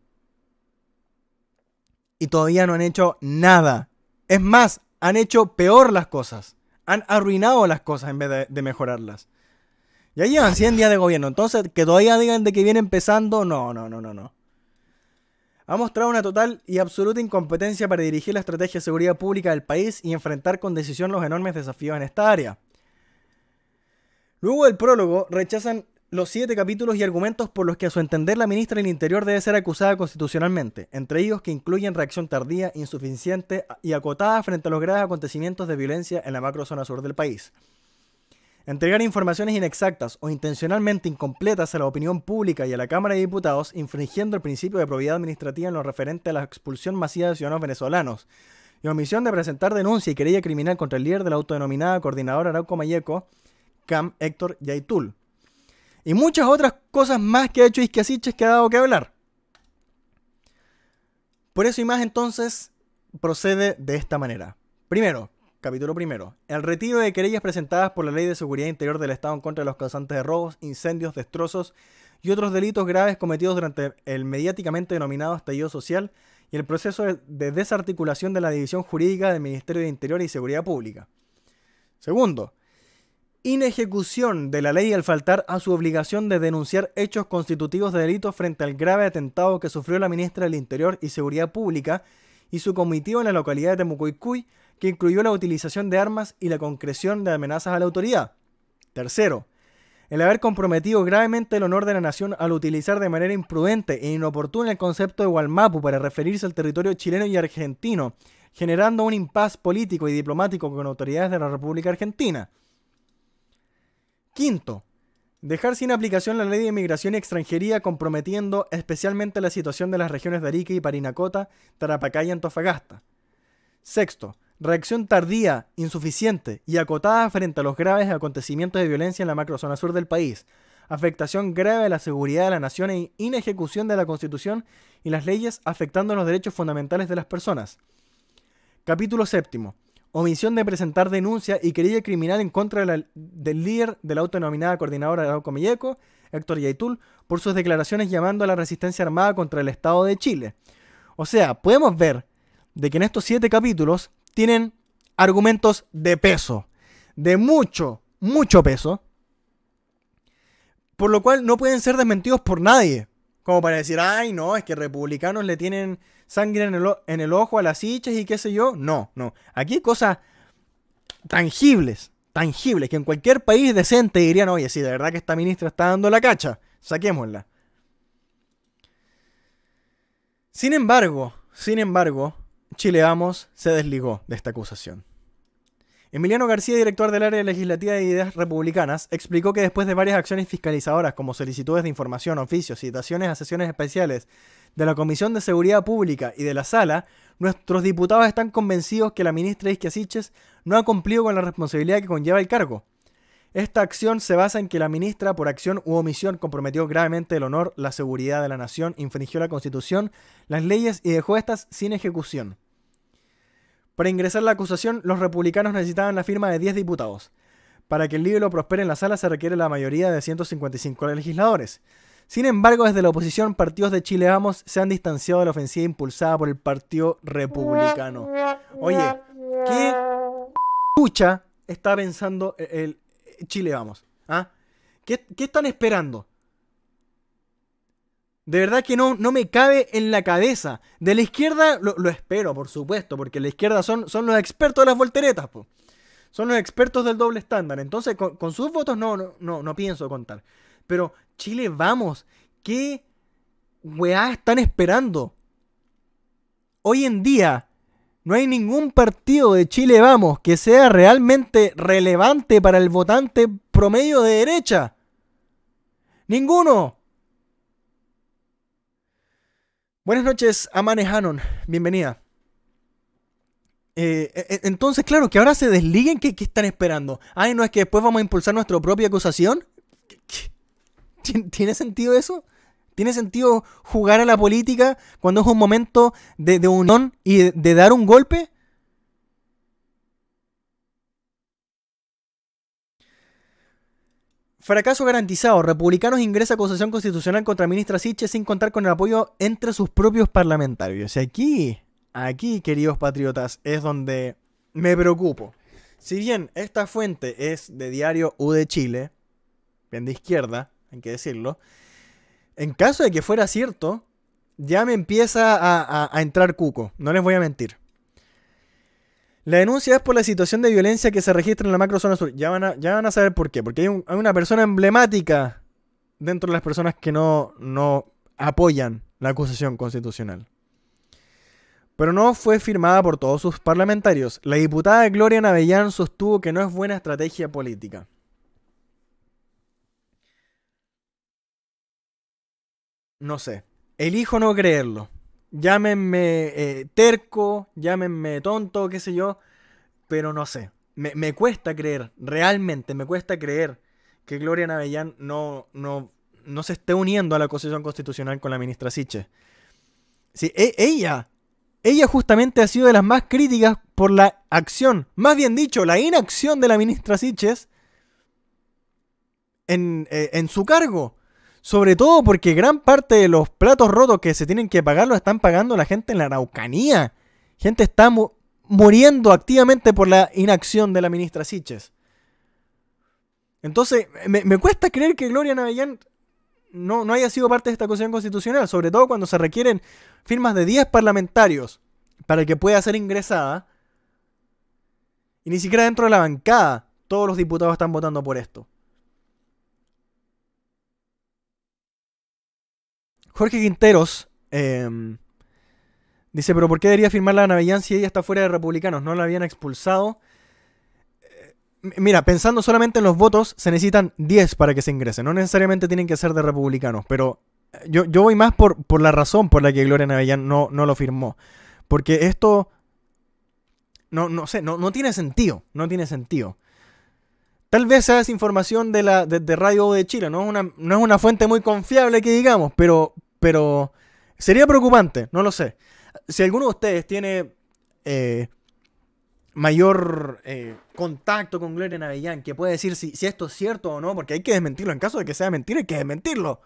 Y todavía no han hecho nada. Es más, han hecho peor las cosas. Han arruinado las cosas en vez de, mejorarlas. mejorarlas. Ya llevan 100 días de gobierno. Entonces, que todavía digan de que viene empezando, no, no, no, no, no. Ha mostrado una total y absoluta incompetencia para dirigir la estrategia de seguridad pública del país y enfrentar con decisión los enormes desafíos en esta área. Luego del prólogo, rechazan los siete capítulos y argumentos por los que a su entender la ministra del Interior debe ser acusada constitucionalmente, entre ellos que incluyen reacción tardía, insuficiente y acotada frente a los graves acontecimientos de violencia en la macrozona sur del país. Entregar informaciones inexactas o intencionalmente incompletas a la opinión pública y a la Cámara de Diputados, infringiendo el principio de probidad administrativa en lo referente a la expulsión masiva de ciudadanos venezolanos, y omisión de presentar denuncia y querella criminal contra el líder de la autodenominada Coordinadora Arauco Mayeco, CAM Héctor Yaitul y muchas otras cosas más que ha hecho Isquiasiches que ha dado que hablar. Por eso y más entonces procede de esta manera. Primero, capítulo primero, el retiro de querellas presentadas por la Ley de Seguridad Interior del Estado en contra de los causantes de robos, incendios, destrozos y otros delitos graves cometidos durante el mediáticamente denominado estallido social y el proceso de desarticulación de la división jurídica del Ministerio de Interior y Seguridad Pública. Segundo, inejecución de la ley al faltar a su obligación de denunciar hechos constitutivos de delitos frente al grave atentado que sufrió la ministra del Interior y Seguridad Pública y su comitivo en la localidad de Temucoicuy, que incluyó la utilización de armas y la concreción de amenazas a la autoridad. Tercero, el haber comprometido gravemente el honor de la nación al utilizar de manera imprudente e inoportuna el concepto de Gualmapu para referirse al territorio chileno y argentino, generando un impas político y diplomático con autoridades de la República Argentina. Quinto, dejar sin aplicación la ley de inmigración y extranjería comprometiendo especialmente la situación de las regiones de Arica y Parinacota, Tarapacá y Antofagasta. Sexto, reacción tardía, insuficiente y acotada frente a los graves acontecimientos de violencia en la macrozona sur del país, afectación grave a la seguridad de la nación e inejecución de la Constitución y las leyes afectando los derechos fundamentales de las personas. Capítulo séptimo omisión de presentar denuncia y querella criminal en contra del líder de la autodenominada coordinadora de la Milleco, Héctor Yaitul, por sus declaraciones llamando a la resistencia armada contra el Estado de Chile. O sea, podemos ver de que en estos siete capítulos tienen argumentos de peso, de mucho, mucho peso, por lo cual no pueden ser desmentidos por nadie. Como para decir, ay, no, es que republicanos le tienen sangre en el, ojo a las hichas y qué sé yo. No, no. Aquí hay cosas tangibles, tangibles, que en cualquier país decente dirían, oye, sí, de verdad que esta ministra está dando la cacha, saquémosla. Sin embargo, sin embargo, Chile Vamos se desligó de esta acusación. Emiliano García, director del área legislativa de ideas republicanas, explicó que después de varias acciones fiscalizadoras como solicitudes de información, oficios, citaciones a sesiones especiales de la Comisión de Seguridad Pública y de la Sala, nuestros diputados están convencidos que la ministra Siches no ha cumplido con la responsabilidad que conlleva el cargo. Esta acción se basa en que la ministra, por acción u omisión, comprometió gravemente el honor, la seguridad de la nación, infringió la Constitución, las leyes y dejó estas sin ejecución. Para ingresar la acusación, los republicanos necesitaban la firma de 10 diputados. Para que el libro prospere en la sala se requiere la mayoría de 155 legisladores. Sin embargo, desde la oposición, partidos de Chile Vamos se han distanciado de la ofensiva impulsada por el Partido Republicano. Oye, ¿qué escucha está pensando el, Chile Vamos? ¿Ah? ¿Qué, ¿Qué, están esperando? De verdad que no, no me cabe en la cabeza. De la izquierda lo, espero, por supuesto, porque la izquierda son, son los expertos de las volteretas, pues, son los expertos del doble estándar. Entonces, con, sus votos no, no, no, no pienso contar. Pero, Chile, vamos, ¿qué weá están esperando? Hoy en día, no hay ningún partido de Chile Vamos que sea realmente relevante para el votante promedio de derecha. Ninguno. Buenas noches, Amane Hannon. Bienvenida. Eh, e, e, entonces, claro, que ahora se desliguen. ¿Qué, están esperando? Ay, no, es que después vamos a impulsar nuestra propia acusación. ¿Tiene sentido eso? ¿Tiene sentido jugar a la política cuando es un momento de, de unión y de dar un golpe? Fracaso garantizado. Republicanos ingresa acusación constitucional contra ministra Siche sin contar con el apoyo entre sus propios parlamentarios. Y aquí, aquí, queridos patriotas, es donde me preocupo. Si bien esta fuente es de Diario U de Chile, bien de izquierda, hay que decirlo, en caso de que fuera cierto, ya me empieza a entrar cuco, no les voy a mentir. La denuncia es por la situación de violencia que se registra en la macrozona sur. Ya van a, ya van a saber por qué. Porque hay, una persona emblemática dentro de las personas que no, no apoyan la acusación constitucional. Pero no fue firmada por todos sus parlamentarios. La diputada Gloria Navellán sostuvo que no es buena estrategia política. No sé. Elijo no creerlo. Llámenme eh, terco, llámenme tonto, qué sé yo, pero no sé. Me, cuesta creer, realmente me cuesta creer que Gloria Navellán no, no, se esté uniendo a la acusación constitucional con la ministra Siche. Sí, e, ella, ella justamente ha sido de las más críticas por la acción, más bien dicho, la inacción de la ministra Siches en, eh, en su cargo. Sobre todo porque gran parte de los platos rotos que se tienen que pagar los están pagando la gente en la Araucanía. Gente está muriendo activamente por la inacción de la ministra Siches. Entonces, me, cuesta creer que Gloria Navellán no, no haya sido parte de esta cuestión constitucional, sobre todo cuando se requieren firmas de 10 parlamentarios para que pueda ser ingresada. Y ni siquiera dentro de la bancada todos los diputados están votando por esto. Jorge Quinteros em, dice, pero ¿por qué debería firmar la Navellán si ella está fuera de republicanos? ¿No la habían expulsado? Eh, mira, pensando solamente en los votos, se necesitan 10 para que se ingrese. No necesariamente tienen que ser de republicanos, pero eh, yo, yo voy más por, por, la razón por la que Gloria Navellán no, no lo firmó. Porque esto... No, no sé, no, tiene sentido, no tiene sentido. Tal vez sea información de, la, de, Radio de Chile, no es, una, no es una fuente muy confiable que digamos, pero, pero sería preocupante, no lo sé. Si alguno de ustedes tiene eh, mayor eh, contacto con Gloria Navellán, que puede decir si, esto es cierto o no, porque hay que desmentirlo. En caso de que sea mentira, hay que desmentirlo.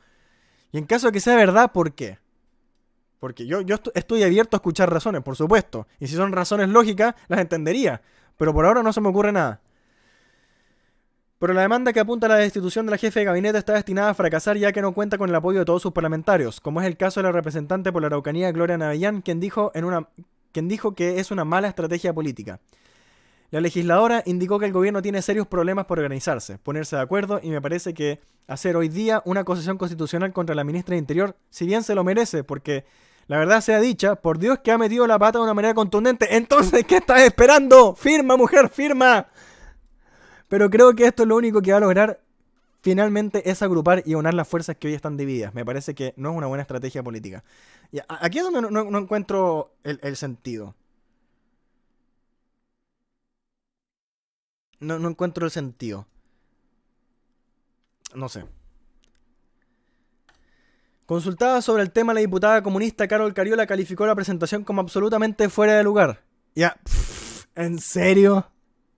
Y en caso de que sea verdad, ¿por qué? Porque yo, yo estoy abierto a escuchar razones, por supuesto. Y si son razones lógicas, las entendería. Pero por ahora no se me ocurre nada. Pero la demanda que apunta a la destitución de la jefe de gabinete está destinada a fracasar ya que no cuenta con el apoyo de todos sus parlamentarios, como es el caso de la representante por la Araucanía Gloria Navellán, quien dijo, en una, quien dijo que es una mala estrategia política. La legisladora indicó que el gobierno tiene serios problemas por organizarse, ponerse de acuerdo y me parece que hacer hoy día una acusación constitucional contra la ministra de Interior, si bien se lo merece, porque la verdad sea dicha, por Dios que ha metido la pata de una manera contundente, entonces, ¿qué estás esperando? Firma, mujer, firma. Pero creo que esto es lo único que va a lograr finalmente es agrupar y unir las fuerzas que hoy están divididas. Me parece que no es una buena estrategia política. Y aquí es donde no, encuentro el, sentido. No, encuentro el sentido. No sé. Consultada sobre el tema, la diputada comunista Carol Cariola calificó la presentación como absolutamente fuera de lugar. Ya, ¿en serio?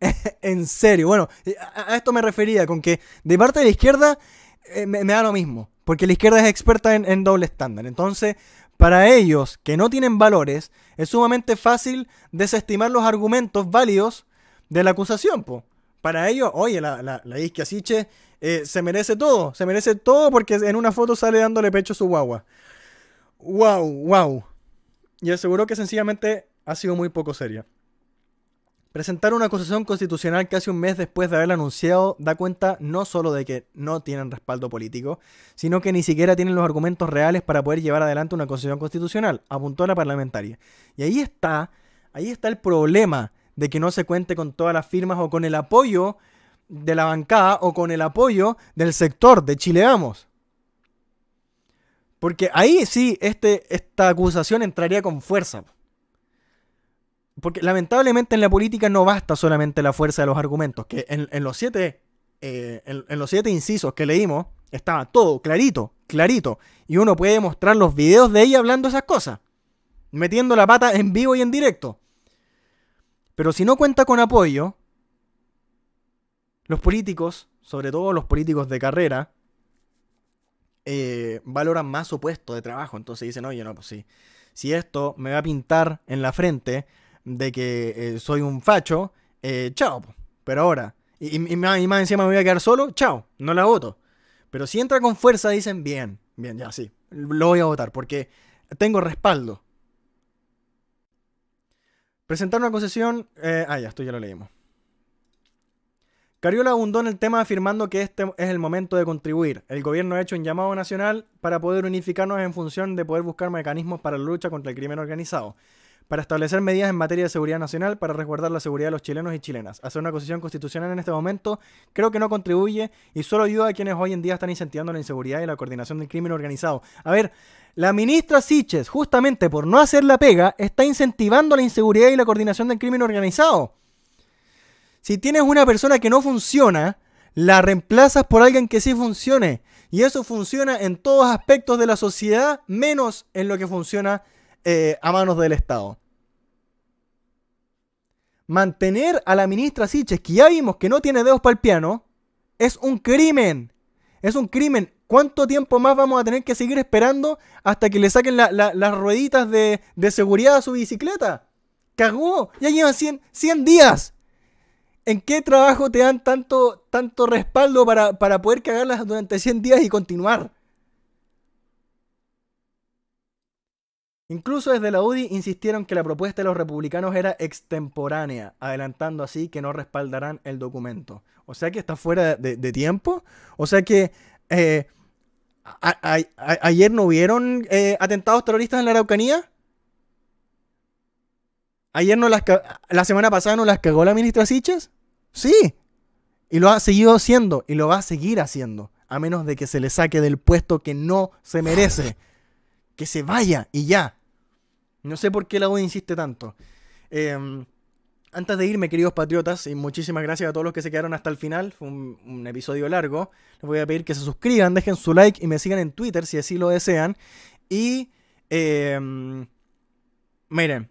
en serio. Bueno, a esto me refería, con que de parte de la izquierda eh, me, da lo mismo, porque la izquierda es experta en, doble estándar. Entonces, para ellos que no tienen valores, es sumamente fácil desestimar los argumentos válidos de la acusación. Para ellos, oye, la, la, la eh, se merece todo, se merece todo porque en una foto sale dándole pecho a su guagua. ¡Wow! ¡Wow! Y aseguro que sencillamente ha sido muy poco seria. Presentar una acusación constitucional casi un mes después de haberla anunciado da cuenta no solo de que no tienen respaldo político, sino que ni siquiera tienen los argumentos reales para poder llevar adelante una acusación constitucional, apuntó la parlamentaria. Y ahí está, ahí está el problema de que no se cuente con todas las firmas o con el apoyo de la bancada o con el apoyo del sector de Chileamos. Porque ahí sí este, esta acusación entraría con fuerza. Porque lamentablemente en la política no basta solamente la fuerza de los argumentos, que en, los, siete, eh, en, los siete incisos que leímos estaba todo clarito, clarito. Y uno puede mostrar los videos de ella hablando esas cosas, metiendo la pata en vivo y en directo. Pero si no cuenta con apoyo, los políticos, sobre todo los políticos de carrera, eh, valoran más su puesto de trabajo. Entonces dicen, oye, no, pues sí, si esto me va a pintar en la frente, de que eh, soy un facho, eh, chao. Pero ahora, y, más, encima me voy a quedar solo, chao, no la voto. Pero si entra con fuerza, dicen, bien, bien, ya sí, lo voy a votar porque tengo respaldo. Presentar una concesión. Eh, ah, ya, esto ya lo leímos. Cariola abundó en el tema afirmando que este es el momento de contribuir. El gobierno ha hecho un llamado nacional para poder unificarnos en función de poder buscar mecanismos para la lucha contra el crimen organizado para establecer medidas en materia de seguridad nacional para resguardar la seguridad de los chilenos y chilenas. Hacer una acusación constitucional en este momento creo que no contribuye y solo ayuda a quienes hoy en día están incentivando la inseguridad y la coordinación del crimen organizado. A ver, la ministra Siches, justamente por no hacer la pega, está incentivando la inseguridad y la coordinación del crimen organizado. Si tienes una persona que no funciona, la reemplazas por alguien que sí funcione. Y eso funciona en todos aspectos de la sociedad, menos en lo que funciona eh, a manos del Estado. Mantener a la ministra Siches, que ya vimos que no tiene dedos para el piano, es un crimen. Es un crimen. ¿Cuánto tiempo más vamos a tener que seguir esperando hasta que le saquen las rueditas de, seguridad a su bicicleta? Cagó. Ya llevan 100, días. ¿En qué trabajo te dan tanto, tanto respaldo para, para poder cagarlas durante 100 días y continuar? Incluso desde la UDI insistieron que la propuesta de los republicanos era extemporánea, adelantando así que no respaldarán el documento. O sea que está fuera de, tiempo. O sea que eh, ayer no hubieron eh, atentados terroristas en la Araucanía. Ayer no la semana pasada no las cagó la ministra Siches. Sí. Y lo ha seguido haciendo y lo va a seguir haciendo, a menos de que se le saque del puesto que no se merece. Que se vaya y ya. No sé por qué la U insiste tanto. Em, antes de irme, queridos patriotas, y muchísimas gracias a todos los que se quedaron hasta el final, fue un, episodio largo, les voy a pedir que se suscriban, dejen su like y me sigan en Twitter si así lo desean. Y... Em, miren,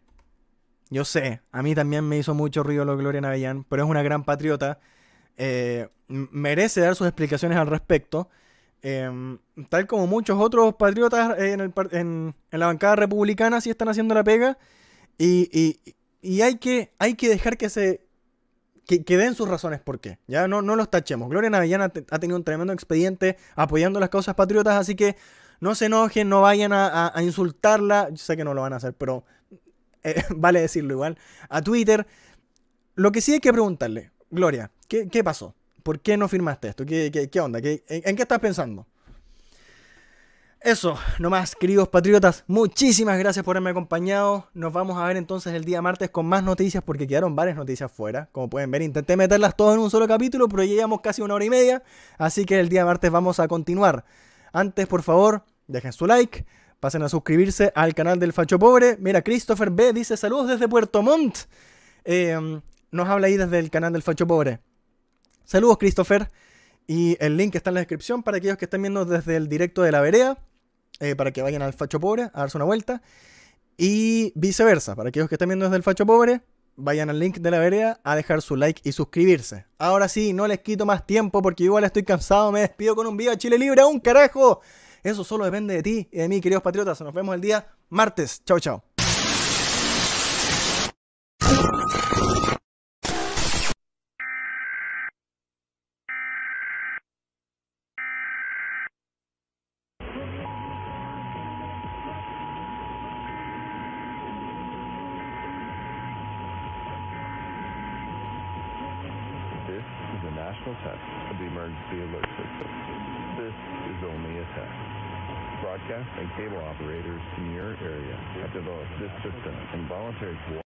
yo sé, a mí también me hizo mucho ruido lo de Gloria Navellán, pero es una gran patriota, eh, merece dar sus explicaciones al respecto. Em, tal como muchos otros patriotas eh, en, la bancada republicana si están haciendo la pega. Y, hay, que, dejar que se. Que, den sus razones por qué. Ya no, los tachemos. Gloria Navellana ha tenido un tremendo expediente apoyando las causas patriotas, así que no se enojen, no vayan a, insultarla. Yo sé que no lo van a hacer, pero eh, vale decirlo igual. A Twitter. Lo que sí hay que preguntarle, Gloria, qué pasó? ¿Por qué no firmaste esto? ¿Qué, onda? en, qué estás pensando? Eso, nomás, queridos patriotas, muchísimas gracias por haberme acompañado. Nos vamos a ver entonces el día martes con más noticias porque quedaron varias noticias fuera. Como pueden ver, intenté meterlas todas en un solo capítulo, pero llevamos casi una hora y media. Así que el día martes vamos a continuar. Antes, por favor, dejen su like, pasen a suscribirse al canal del Facho Pobre. Mira, Christopher B dice saludos desde Puerto Montt. Em, nos habla ahí desde el canal del Facho Pobre. Saludos, Christopher. Y el link está en la descripción para aquellos que están viendo desde el directo de la vereda, eh, para que vayan al Facho Pobre a darse una vuelta. Y viceversa, para aquellos que están viendo desde el Facho Pobre, vayan al link de la vereda a dejar su like y suscribirse. Ahora sí, no les quito más tiempo porque igual estoy cansado. Me despido con un viva Chile Libre, un carajo. Eso solo depende de ti y de mí, queridos patriotas. Nos vemos el día martes. Chao, chao. cable operators in your area have developed this system, involuntary